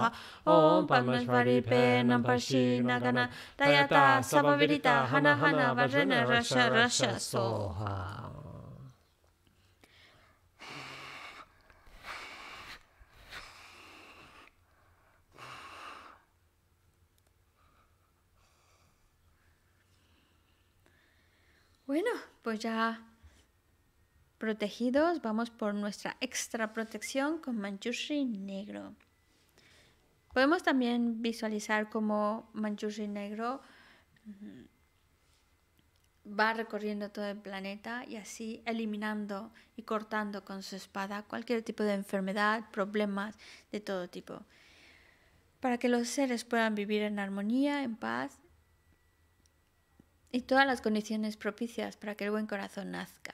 namaha om varipe, pe namparshina gana dayata sabavirita hana hana vajana rasha rasha soha Bueno, pues ya protegidos, vamos por nuestra extra protección con Manchushri negro. Podemos también visualizar cómo Manchurri Negro va recorriendo todo el planeta y así eliminando y cortando con su espada cualquier tipo de enfermedad, problemas de todo tipo, para que los seres puedan vivir en armonía, en paz y todas las condiciones propicias para que el buen corazón nazca.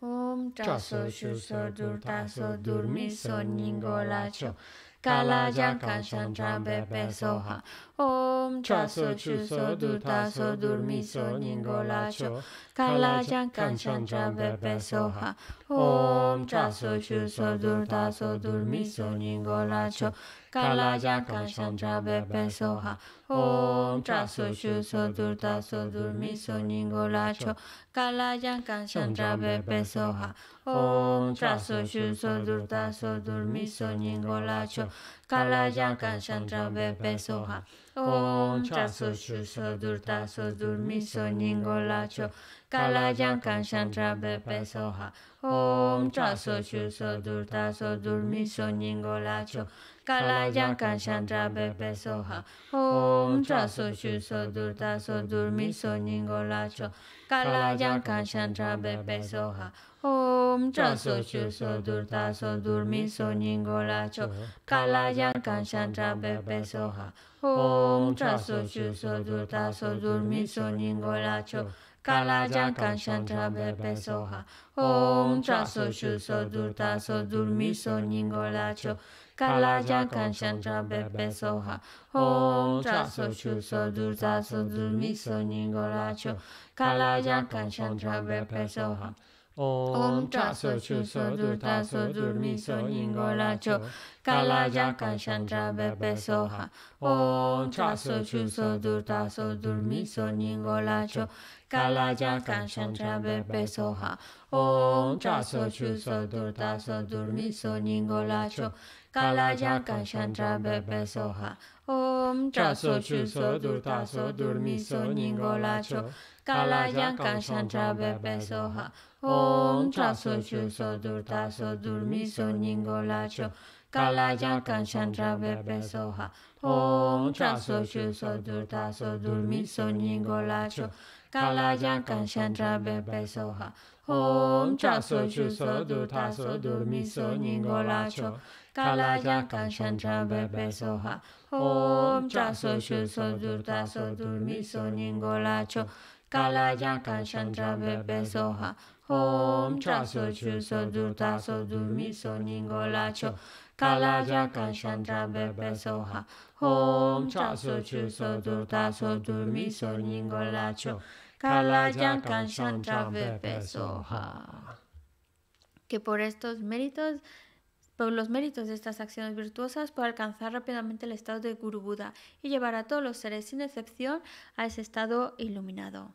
Om chaso shuso dur taso dur miso ningo lacho kala jaka chantra bebe soha. Om chaso shuso dur taso dur miso ningo lacho kala jaka chantra bebe soha. Om chaso shuso dur taso dur miso ningo lacho Kalajakalashandrabepesoha Om Trasushuso Durtaso Durmiso Ningolacho Kalajakalashandrabepesoha Om Trasushuso Durtaso Durmiso Ningolacho Kalajakalashandrabepesoha Om Trasushuso Durtaso Durmiso Ningolacho Kalajakalashandrabepesoha Om Trasushuso Durtaso Durmiso Ningolacho kala yankan shantra bepe soha om tra so shu so dur ta so dur mi so ningo la cho kala yankan shantra bepe soha om tra so shu so dur ta so dur mi so ningo la cho kala yankan shantra bepe soha om tra so shu so dur ta so dur mi so ningo la cho kala yankan shantra bepe soha om tra so shu so dur ta so dur mi so ningo la cho Kalaja kanchantra bepe soha. Om traso chuso durzaso durmiso ningoracho. Kalaja kanchantra bepe soha. Om so so so chu ta traso chuso durtaso durmiso ningoracho. Kalaja kanchantra bepe soha. Om so so so chu ta traso chuso durtaso durmiso ningoracho. Kalaja kanchantra bepe soha. Om so so so chu ta traso chuso durtaso durmiso cho का कालाजाकाशान्त्राभ्यपसोहा ॐ चासो चुसो दुर्तासो दुर्मिसो निङ्गोलाचो कालाजाकाशान्त्राभ्यपसोहा ॐ चासो चुसो दुर्तासो दुर्मिसो निङ्गोलाचो कालाजाकाशान्त्राभ्यपसोहा ॐ चासो चुसो दुर्तासो दुर्मिसो निङ्गोलाचो कालाजाकाशान्त्राभ्यपसोहा ओम चासो चुसो दुर्तासो दुर्मिसो निङ्गोलाचो Calaya kan şanca soha. Om chaso shu so durta so ningolacho. Kalacak kan soha. Om chaso shu so durta so ningolacho. Kalacak kan soha. Om chaso shu so durta so ningolacho. Kalacak Que por estos méritos por los méritos de estas acciones virtuosas puede alcanzar rápidamente el estado de Guru Buda y llevar a todos los seres sin excepción a ese estado iluminado.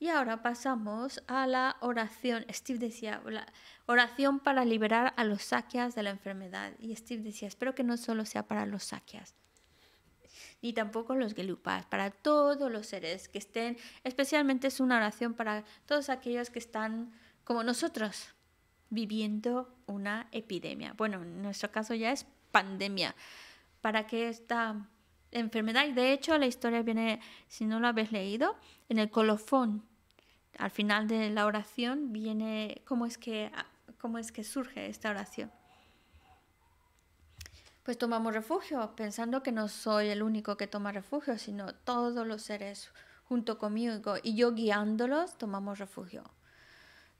Y ahora pasamos a la oración. Steve decía, oración para liberar a los saquias de la enfermedad. Y Steve decía, espero que no solo sea para los saquias, ni tampoco los gelupas, para todos los seres que estén, especialmente es una oración para todos aquellos que están como nosotros, viviendo una epidemia. Bueno, en nuestro caso ya es pandemia. Para que esta enfermedad, y de hecho la historia viene, si no lo habéis leído, en el colofón, al final de la oración viene cómo es que, cómo es que surge esta oración. Pues tomamos refugio, pensando que no soy el único que toma refugio, sino todos los seres junto conmigo y yo guiándolos tomamos refugio.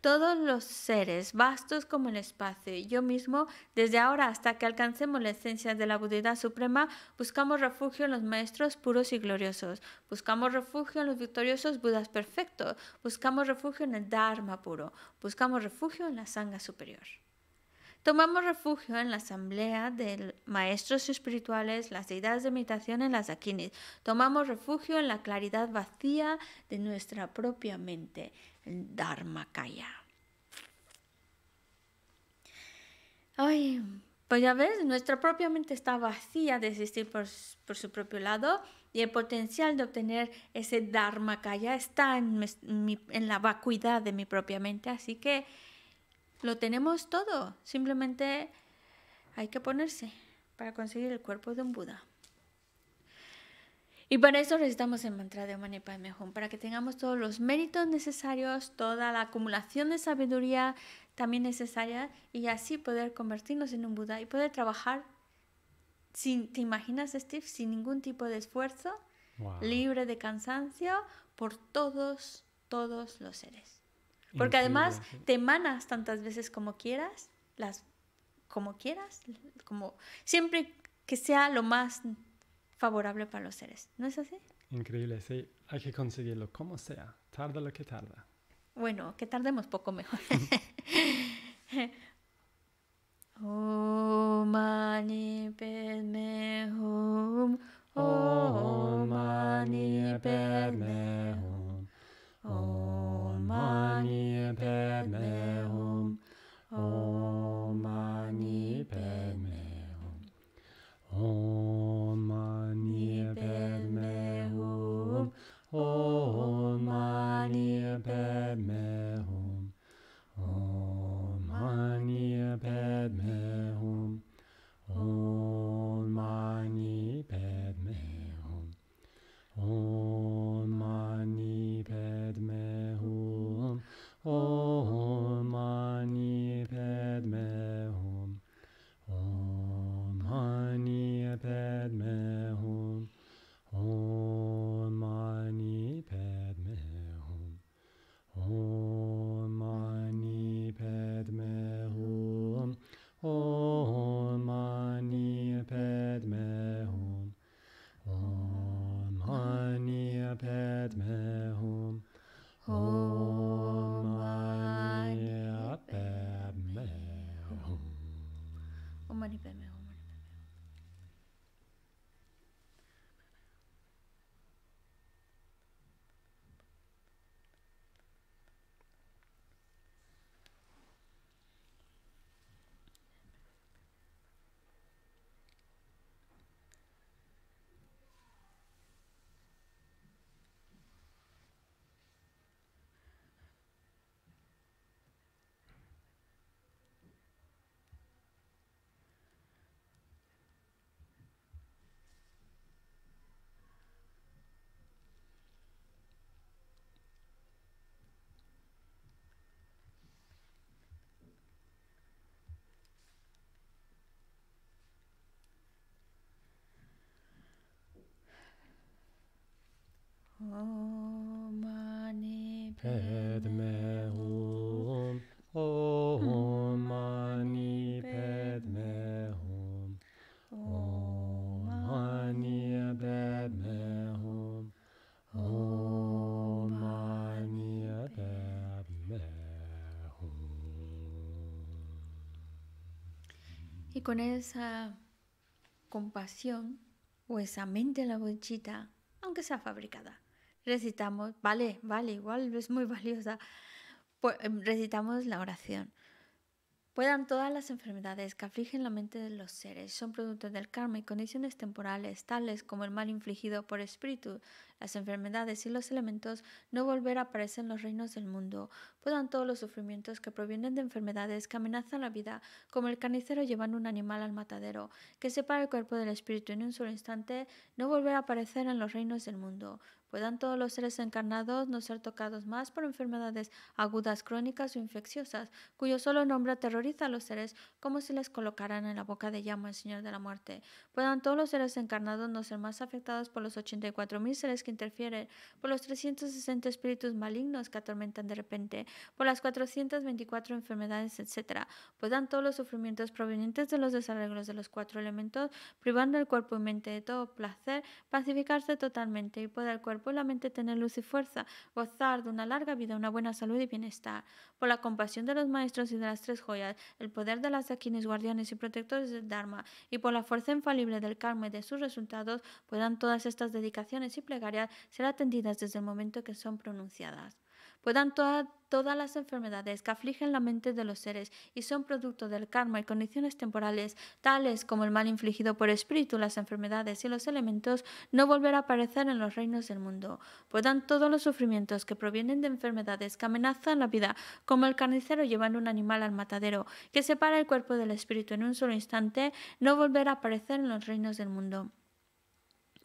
todos los seres, vastos como el espacio, y yo mismo, desde ahora hasta que alcancemos la esencia de la Buddhidad suprema, buscamos refugio en los maestros puros y gloriosos, buscamos refugio en los victoriosos Budas perfectos, buscamos refugio en el Dharma puro, buscamos refugio en la Sangha superior. Tomamos refugio en la asamblea de maestros espirituales, las deidades de meditación en las akinis. Tomamos refugio en la claridad vacía de nuestra propia mente, Dharmakaya. Ay, pues ya ves, nuestra propia mente está vacía de existir por, su propio lado y el potencial de obtener ese Dharmakaya está en la vacuidad de mi propia mente. Así que lo tenemos todo, simplemente hay que ponerse para conseguir el cuerpo de un Buda. Y para eso necesitamos el mantra de Omani Padme Hum, para que tengamos todos los méritos necesarios, toda la acumulación de sabiduría también necesaria y así poder convertirnos en un Buda y poder trabajar, sin, ¿te imaginas Steve? Sin ningún tipo de esfuerzo, libre de cansancio, por todos, todos los seres. Porque además te emanas tantas veces como quieras, las como quieras, como siempre que sea lo más favorable para los seres. ¿No es así? Increíble, sí. Hay que conseguirlo como sea, tarda lo que tarda. Bueno, que tardemos poco mejor. Padme Hum. Om Mani Padme Hum. Om Mani Padme Hum. Om Mani Padme Hum. Y con esa compasión o esa mente la bolsita, aunque sea fabricada, recitamos, vale, vale, igual es muy valiosa, pues, em, recitamos la oración. Puedan todas las enfermedades que afligen la mente de los seres, son productos del karma y condiciones temporales, tales como el mal infligido por espíritu las enfermedades y los elementos no volver a aparecer en los reinos del mundo. Puedan todos los sufrimientos que provienen de enfermedades que amenazan la vida, como el carnicero llevando un animal al matadero, que separa el cuerpo del espíritu en un solo instante, no volver a aparecer en los reinos del mundo. Puedan todos los seres encarnados no ser tocados más por enfermedades agudas, crónicas o infecciosas, cuyo solo nombre aterroriza a los seres como si les colocaran en la boca de llama el Señor de la Muerte. Puedan todos los seres encarnados no ser más afectados por los 84.000 seres interfiere, interfieren, por los 360 espíritus malignos que atormentan de repente, por las 424 enfermedades, etc. puedan todos los sufrimientos provenientes de los desarreglos de los cuatro elementos, privando el cuerpo y mente de todo placer, pacificarse totalmente y poder el cuerpo y la mente tener luz y fuerza, gozar de una larga vida, una buena salud y bienestar. Por la compasión de los maestros y de las tres joyas, el poder de las aquines guardianes y protectores del Dharma, y por la fuerza infalible del karma y de sus resultados, puedan todas estas dedicaciones y plegarias serán atendidas desde el momento que son pronunciadas. Puedan todas las enfermedades que afligen la mente de los seres y son producto del karma y condiciones temporales, tales como el mal infligido por espíritu, las enfermedades y los elementos, no volver a aparecer en los reinos del mundo. Puedan todos los sufrimientos que provienen de enfermedades que amenazan la vida, como el carnicero llevando un animal al matadero, que separa el cuerpo del espíritu en un solo instante, no volver a aparecer en los reinos del mundo.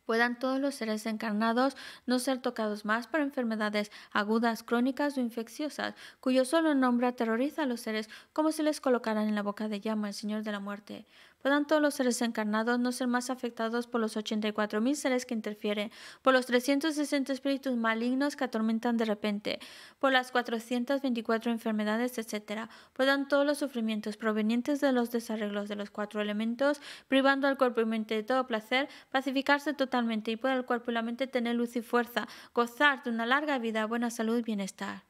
Puedan todos los seres encarnados no ser tocados más por enfermedades agudas, crónicas o infecciosas, cuyo solo nombre aterroriza a los seres como si les colocaran en la boca de llama el Señor de la Muerte puedan todos los seres encarnados no ser más afectados por los 84.000 seres que interfieren, por los 360 espíritus malignos que atormentan de repente, por las 424 enfermedades, etc. Puedan todos los sufrimientos provenientes de los desarreglos de los cuatro elementos, privando al cuerpo y mente de todo placer, pacificarse totalmente y pueda el cuerpo y la mente tener luz y fuerza, gozar de una larga vida, buena salud y bienestar.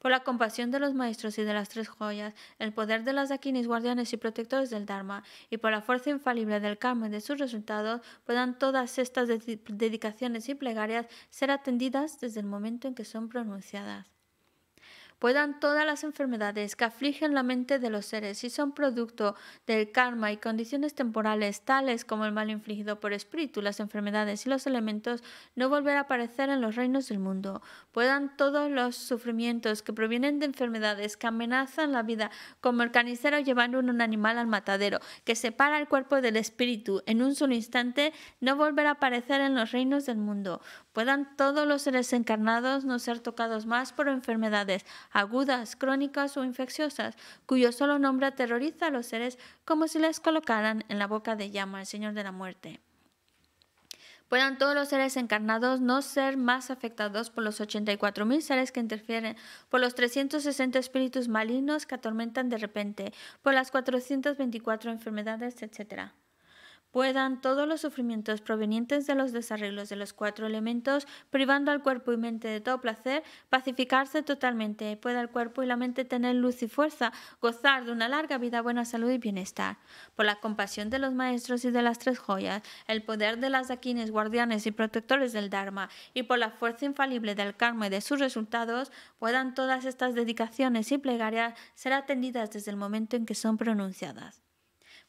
Por la compasión de los maestros y de las tres joyas, el poder de las dakinis guardianes y protectores del Dharma, y por la fuerza infalible del karma y de sus resultados, puedan todas estas dedicaciones y plegarias ser atendidas desde el momento en que son pronunciadas puedan todas las enfermedades que afligen la mente de los seres y son producto del karma y condiciones temporales tales como el mal infligido por espíritu, las enfermedades y los elementos, no volver a aparecer en los reinos del mundo. Puedan todos los sufrimientos que provienen de enfermedades que amenazan la vida, como el carnicero llevando un animal al matadero, que separa el cuerpo del espíritu en un solo instante, no volver a aparecer en los reinos del mundo. Puedan todos los seres encarnados no ser tocados más por enfermedades agudas, crónicas o infecciosas, cuyo solo nombre aterroriza a los seres como si les colocaran en la boca de llama al Señor de la Muerte puedan todos los seres encarnados no ser más afectados por los 84.000 seres que interfieren, por los 360 espíritus malignos que atormentan de repente, por las 424 enfermedades, etc puedan todos los sufrimientos provenientes de los desarreglos de los cuatro elementos, privando al cuerpo y mente de todo placer, pacificarse totalmente, pueda el cuerpo y la mente tener luz y fuerza, gozar de una larga vida, buena salud y bienestar. Por la compasión de los maestros y de las tres joyas, el poder de las aquines, guardianes y protectores del Dharma, y por la fuerza infalible del karma y de sus resultados, puedan todas estas dedicaciones y plegarias ser atendidas desde el momento en que son pronunciadas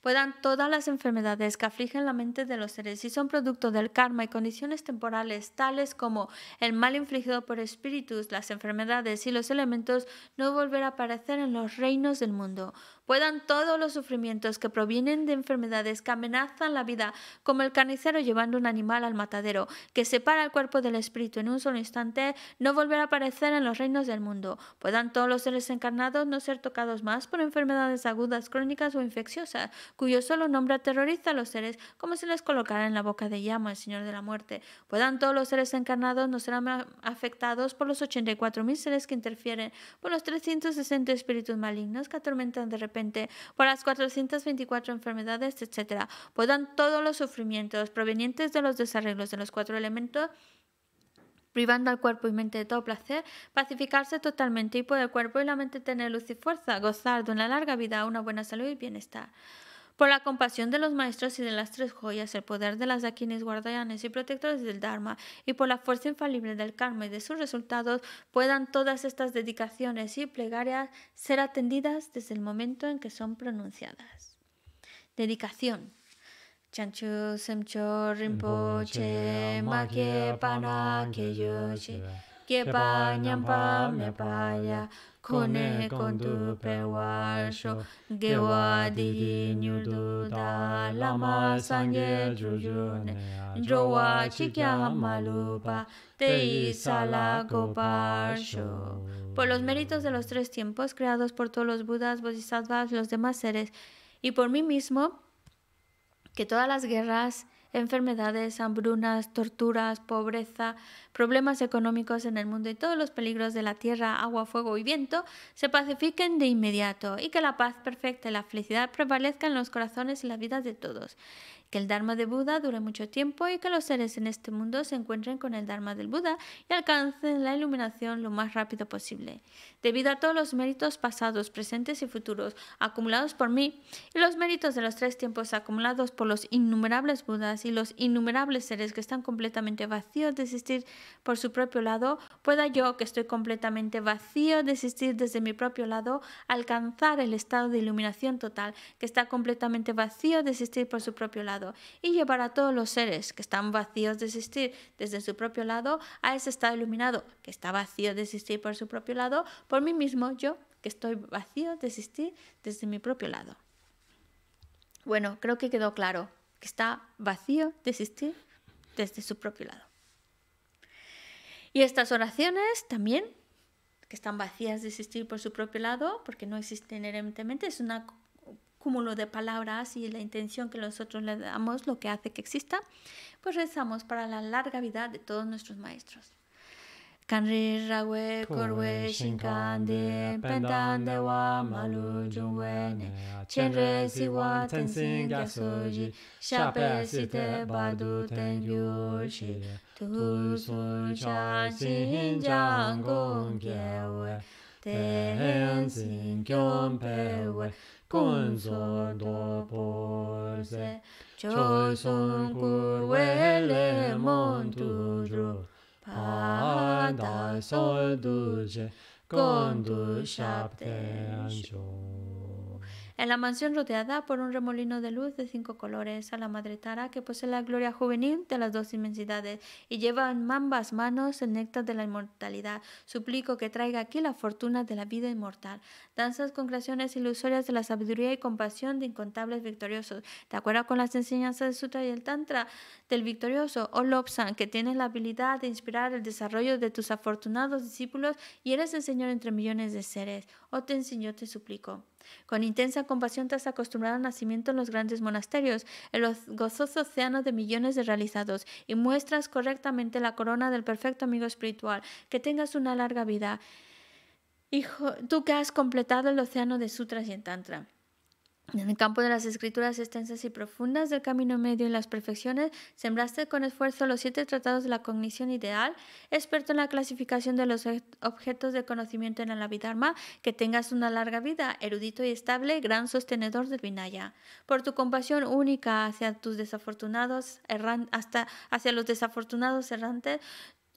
puedan todas las enfermedades que afligen la mente de los seres y son producto del karma y condiciones temporales tales como el mal infligido por espíritus, las enfermedades y los elementos no volver a aparecer en los reinos del mundo puedan todos los sufrimientos que provienen de enfermedades que amenazan la vida, como el carnicero llevando un animal al matadero, que separa el cuerpo del espíritu en un solo instante, no volver a aparecer en los reinos del mundo. Puedan todos los seres encarnados no ser tocados más por enfermedades agudas, crónicas o infecciosas, cuyo solo nombre aterroriza a los seres como si les colocara en la boca de llama el Señor de la Muerte. Puedan todos los seres encarnados no serán afectados por los 84.000 seres que interfieren, por los 360 espíritus malignos que atormentan de repente por las 424 enfermedades, etc. puedan todos los sufrimientos provenientes de los desarreglos de los cuatro elementos privando al cuerpo y mente de todo placer, pacificarse totalmente y por el cuerpo y la mente tener luz y fuerza, gozar de una larga vida, una buena salud y bienestar. Por la compasión de los maestros y de las tres joyas, el poder de las Aquines, guardianes y protectores del Dharma, y por la fuerza infalible del karma y de sus resultados, puedan todas estas dedicaciones y plegarias ser atendidas desde el momento en que son pronunciadas. Dedicación. Chanchu Rinpoche, que Kepa nyampa mepaya kone tu pewasho gewa didi nyudu da lama sangye jujune jowa chikya malupa tei sala gopasho. Por los méritos de los tres tiempos creados por todos los budas, bodhisattvas, los demás seres y por mí mismo, que todas las guerras enfermedades, hambrunas, torturas, pobreza, problemas económicos en el mundo y todos los peligros de la tierra, agua, fuego y viento se pacifiquen de inmediato y que la paz perfecta y la felicidad prevalezcan en los corazones y las vidas de todos que el Dharma de Buda dure mucho tiempo y que los seres en este mundo se encuentren con el Dharma del Buda y alcancen la iluminación lo más rápido posible. Debido a todos los méritos pasados, presentes y futuros acumulados por mí y los méritos de los tres tiempos acumulados por los innumerables Budas y los innumerables seres que están completamente vacíos de existir por su propio lado, pueda yo, que estoy completamente vacío de existir desde mi propio lado, alcanzar el estado de iluminación total, que está completamente vacío de existir por su propio lado y llevar a todos los seres que están vacíos de existir desde su propio lado a ese estado iluminado que está vacío de existir por su propio lado, por mí mismo, yo, que estoy vacío de existir desde mi propio lado. Bueno, creo que quedó claro que está vacío de existir desde su propio lado. Y estas oraciones también, que están vacías de existir por su propio lado, porque no existen inherentemente, es una cúmulo de palabras y la intención que nosotros le damos, lo que hace que exista, pues rezamos para la larga vida de todos nuestros maestros. tensin in pewe kun so porse choi son kurwe le mon sol duje kon du shap en la mansión rodeada por un remolino de luz de cinco colores a la madre Tara que posee la gloria juvenil de las dos inmensidades y lleva en ambas manos el néctar de la inmortalidad. Suplico que traiga aquí la fortuna de la vida inmortal danzas con creaciones ilusorias de la sabiduría y compasión de incontables victoriosos. De acuerdo con las enseñanzas del Sutra y el Tantra del victorioso, o oh Lobsan, que tienes la habilidad de inspirar el desarrollo de tus afortunados discípulos y eres el Señor entre millones de seres. O oh, te enseñó, te suplico. Con intensa compasión te has acostumbrado al nacimiento en los grandes monasterios, en los gozosos océanos de millones de realizados, y muestras correctamente la corona del perfecto amigo espiritual, que tengas una larga vida. Hijo, tú que has completado el océano de sutras y en tantra. En el campo de las escrituras extensas y profundas del camino medio y las perfecciones, sembraste con esfuerzo los siete tratados de la cognición ideal, experto en la clasificación de los objetos de conocimiento en el Abhidharma, que tengas una larga vida, erudito y estable, gran sostenedor del Vinaya. Por tu compasión única hacia tus desafortunados hasta hacia los desafortunados errantes,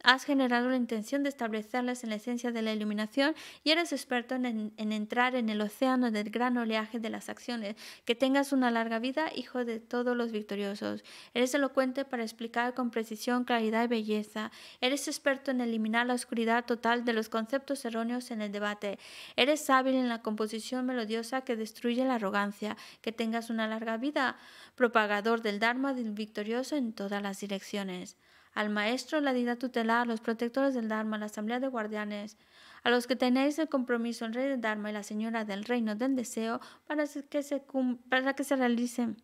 Has generado la intención de establecerlas en la esencia de la iluminación y eres experto en, entrar en el océano del gran oleaje de las acciones. Que tengas una larga vida, hijo de todos los victoriosos. Eres elocuente para explicar con precisión, claridad y belleza. Eres experto en eliminar la oscuridad total de los conceptos erróneos en el debate. Eres hábil en la composición melodiosa que destruye la arrogancia. Que tengas una larga vida, propagador del Dharma del victorioso en todas las direcciones al maestro, la deidad tutelar, los protectores del Dharma, la asamblea de guardianes, a los que tenéis el compromiso, el rey del Dharma y la señora del reino del deseo, para que se, para que se realicen.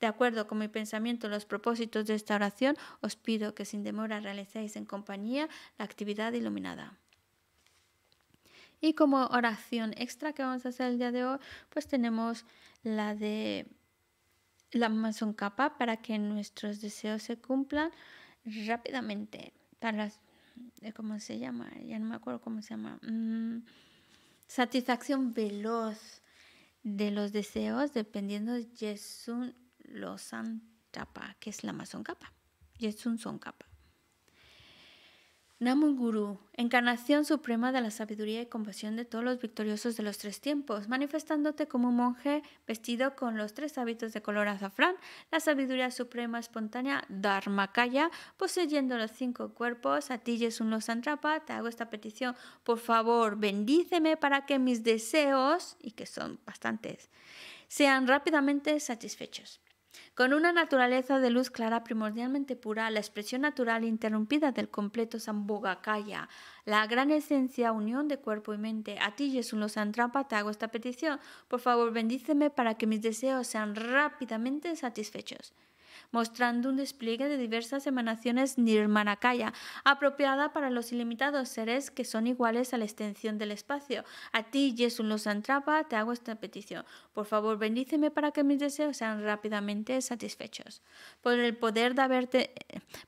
De acuerdo con mi pensamiento los propósitos de esta oración, os pido que sin demora realicéis en compañía la actividad iluminada. Y como oración extra que vamos a hacer el día de hoy, pues tenemos la de la mason capa para que nuestros deseos se cumplan rápidamente para las, ¿cómo se llama? Ya no me acuerdo cómo se llama. Mm, satisfacción veloz de los deseos dependiendo de Yesun Losan Tapa, que es la Amazon Capa. Yesun Son Capa. Namunguru, Guru, encarnación suprema de la sabiduría y compasión de todos los victoriosos de los tres tiempos, manifestándote como un monje vestido con los tres hábitos de color azafrán, la sabiduría suprema espontánea Dharmakaya, poseyendo los cinco cuerpos, a ti uno Santrapa, te hago esta petición, por favor, bendíceme para que mis deseos, y que son bastantes, sean rápidamente satisfechos. Con una naturaleza de luz clara primordialmente pura, la expresión natural interrumpida del completo Sambhogakaya, la gran esencia unión de cuerpo y mente. A ti, Jesús Santrampa, te hago esta petición. Por favor, bendíceme para que mis deseos sean rápidamente satisfechos mostrando un despliegue de diversas emanaciones Nirmanakaya, apropiada para los ilimitados seres que son iguales a la extensión del espacio. A ti, nos Losantrapa, te hago esta petición. Por favor, bendíceme para que mis deseos sean rápidamente satisfechos. Por el poder de haberte,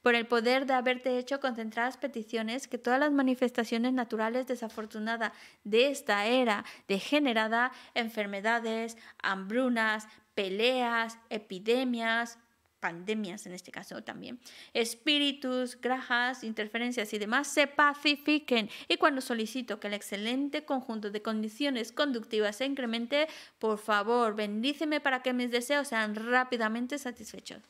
por el poder de haberte hecho concentradas peticiones, que todas las manifestaciones naturales desafortunadas de esta era degenerada, enfermedades, hambrunas, peleas, epidemias, pandemias en este caso también, espíritus, grajas, interferencias y demás se pacifiquen. Y cuando solicito que el excelente conjunto de condiciones conductivas se incremente, por favor, bendíceme para que mis deseos sean rápidamente satisfechos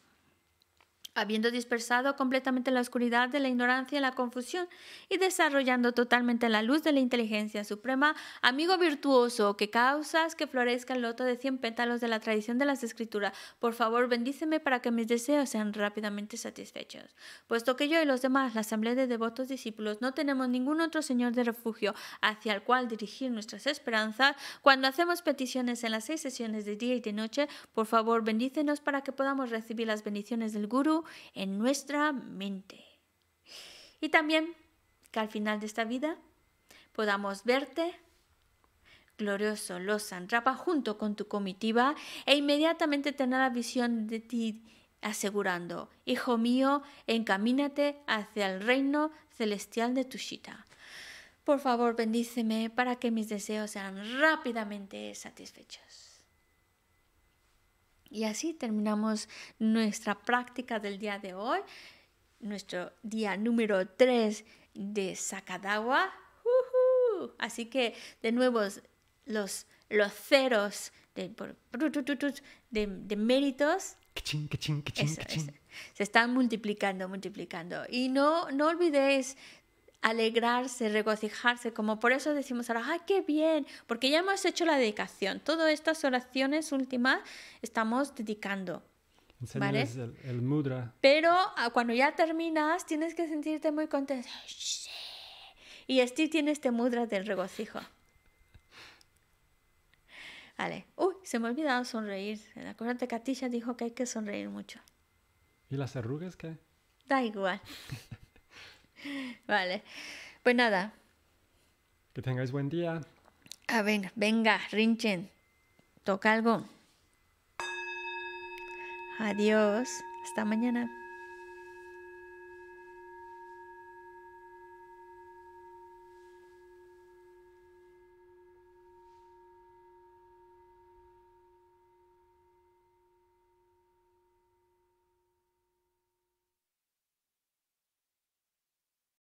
habiendo dispersado completamente la oscuridad de la ignorancia y la confusión y desarrollando totalmente la luz de la inteligencia suprema, amigo virtuoso, que causas que florezca el loto de cien pétalos de la tradición de las escrituras, por favor bendíceme para que mis deseos sean rápidamente satisfechos. Puesto que yo y los demás, la asamblea de devotos discípulos, no tenemos ningún otro Señor de refugio hacia el cual dirigir nuestras esperanzas, cuando hacemos peticiones en las seis sesiones de día y de noche, por favor bendícenos para que podamos recibir las bendiciones del Guru, en nuestra mente. Y también que al final de esta vida podamos verte glorioso, los Rapa, junto con tu comitiva e inmediatamente tener la visión de ti asegurando, Hijo mío, encamínate hacia el reino celestial de Tushita. Por favor, bendíceme para que mis deseos sean rápidamente satisfechos. Y así terminamos nuestra práctica del día de hoy, nuestro día número 3 de Sakadawa. Así que de nuevo los, los ceros de, méritos Se están multiplicando, multiplicando. Y no, no olvidéis alegrarse, regocijarse, como por eso decimos ahora, ¡ay, qué bien! Porque ya hemos hecho la dedicación. Todas estas oraciones últimas estamos dedicando. ¿Vale? El, el, mudra. Pero ah, cuando ya terminas, tienes que sentirte muy contento. Y Steve tiene este mudra del regocijo. Vale. Uy, se me ha olvidado sonreír. La cosa de Katisha dijo que hay que sonreír mucho. ¿Y las arrugas qué? Da igual. vale. Pues nada. Que tengáis buen día. a ah, ver, venga, rinchen. Toca algo. Adiós. Hasta mañana.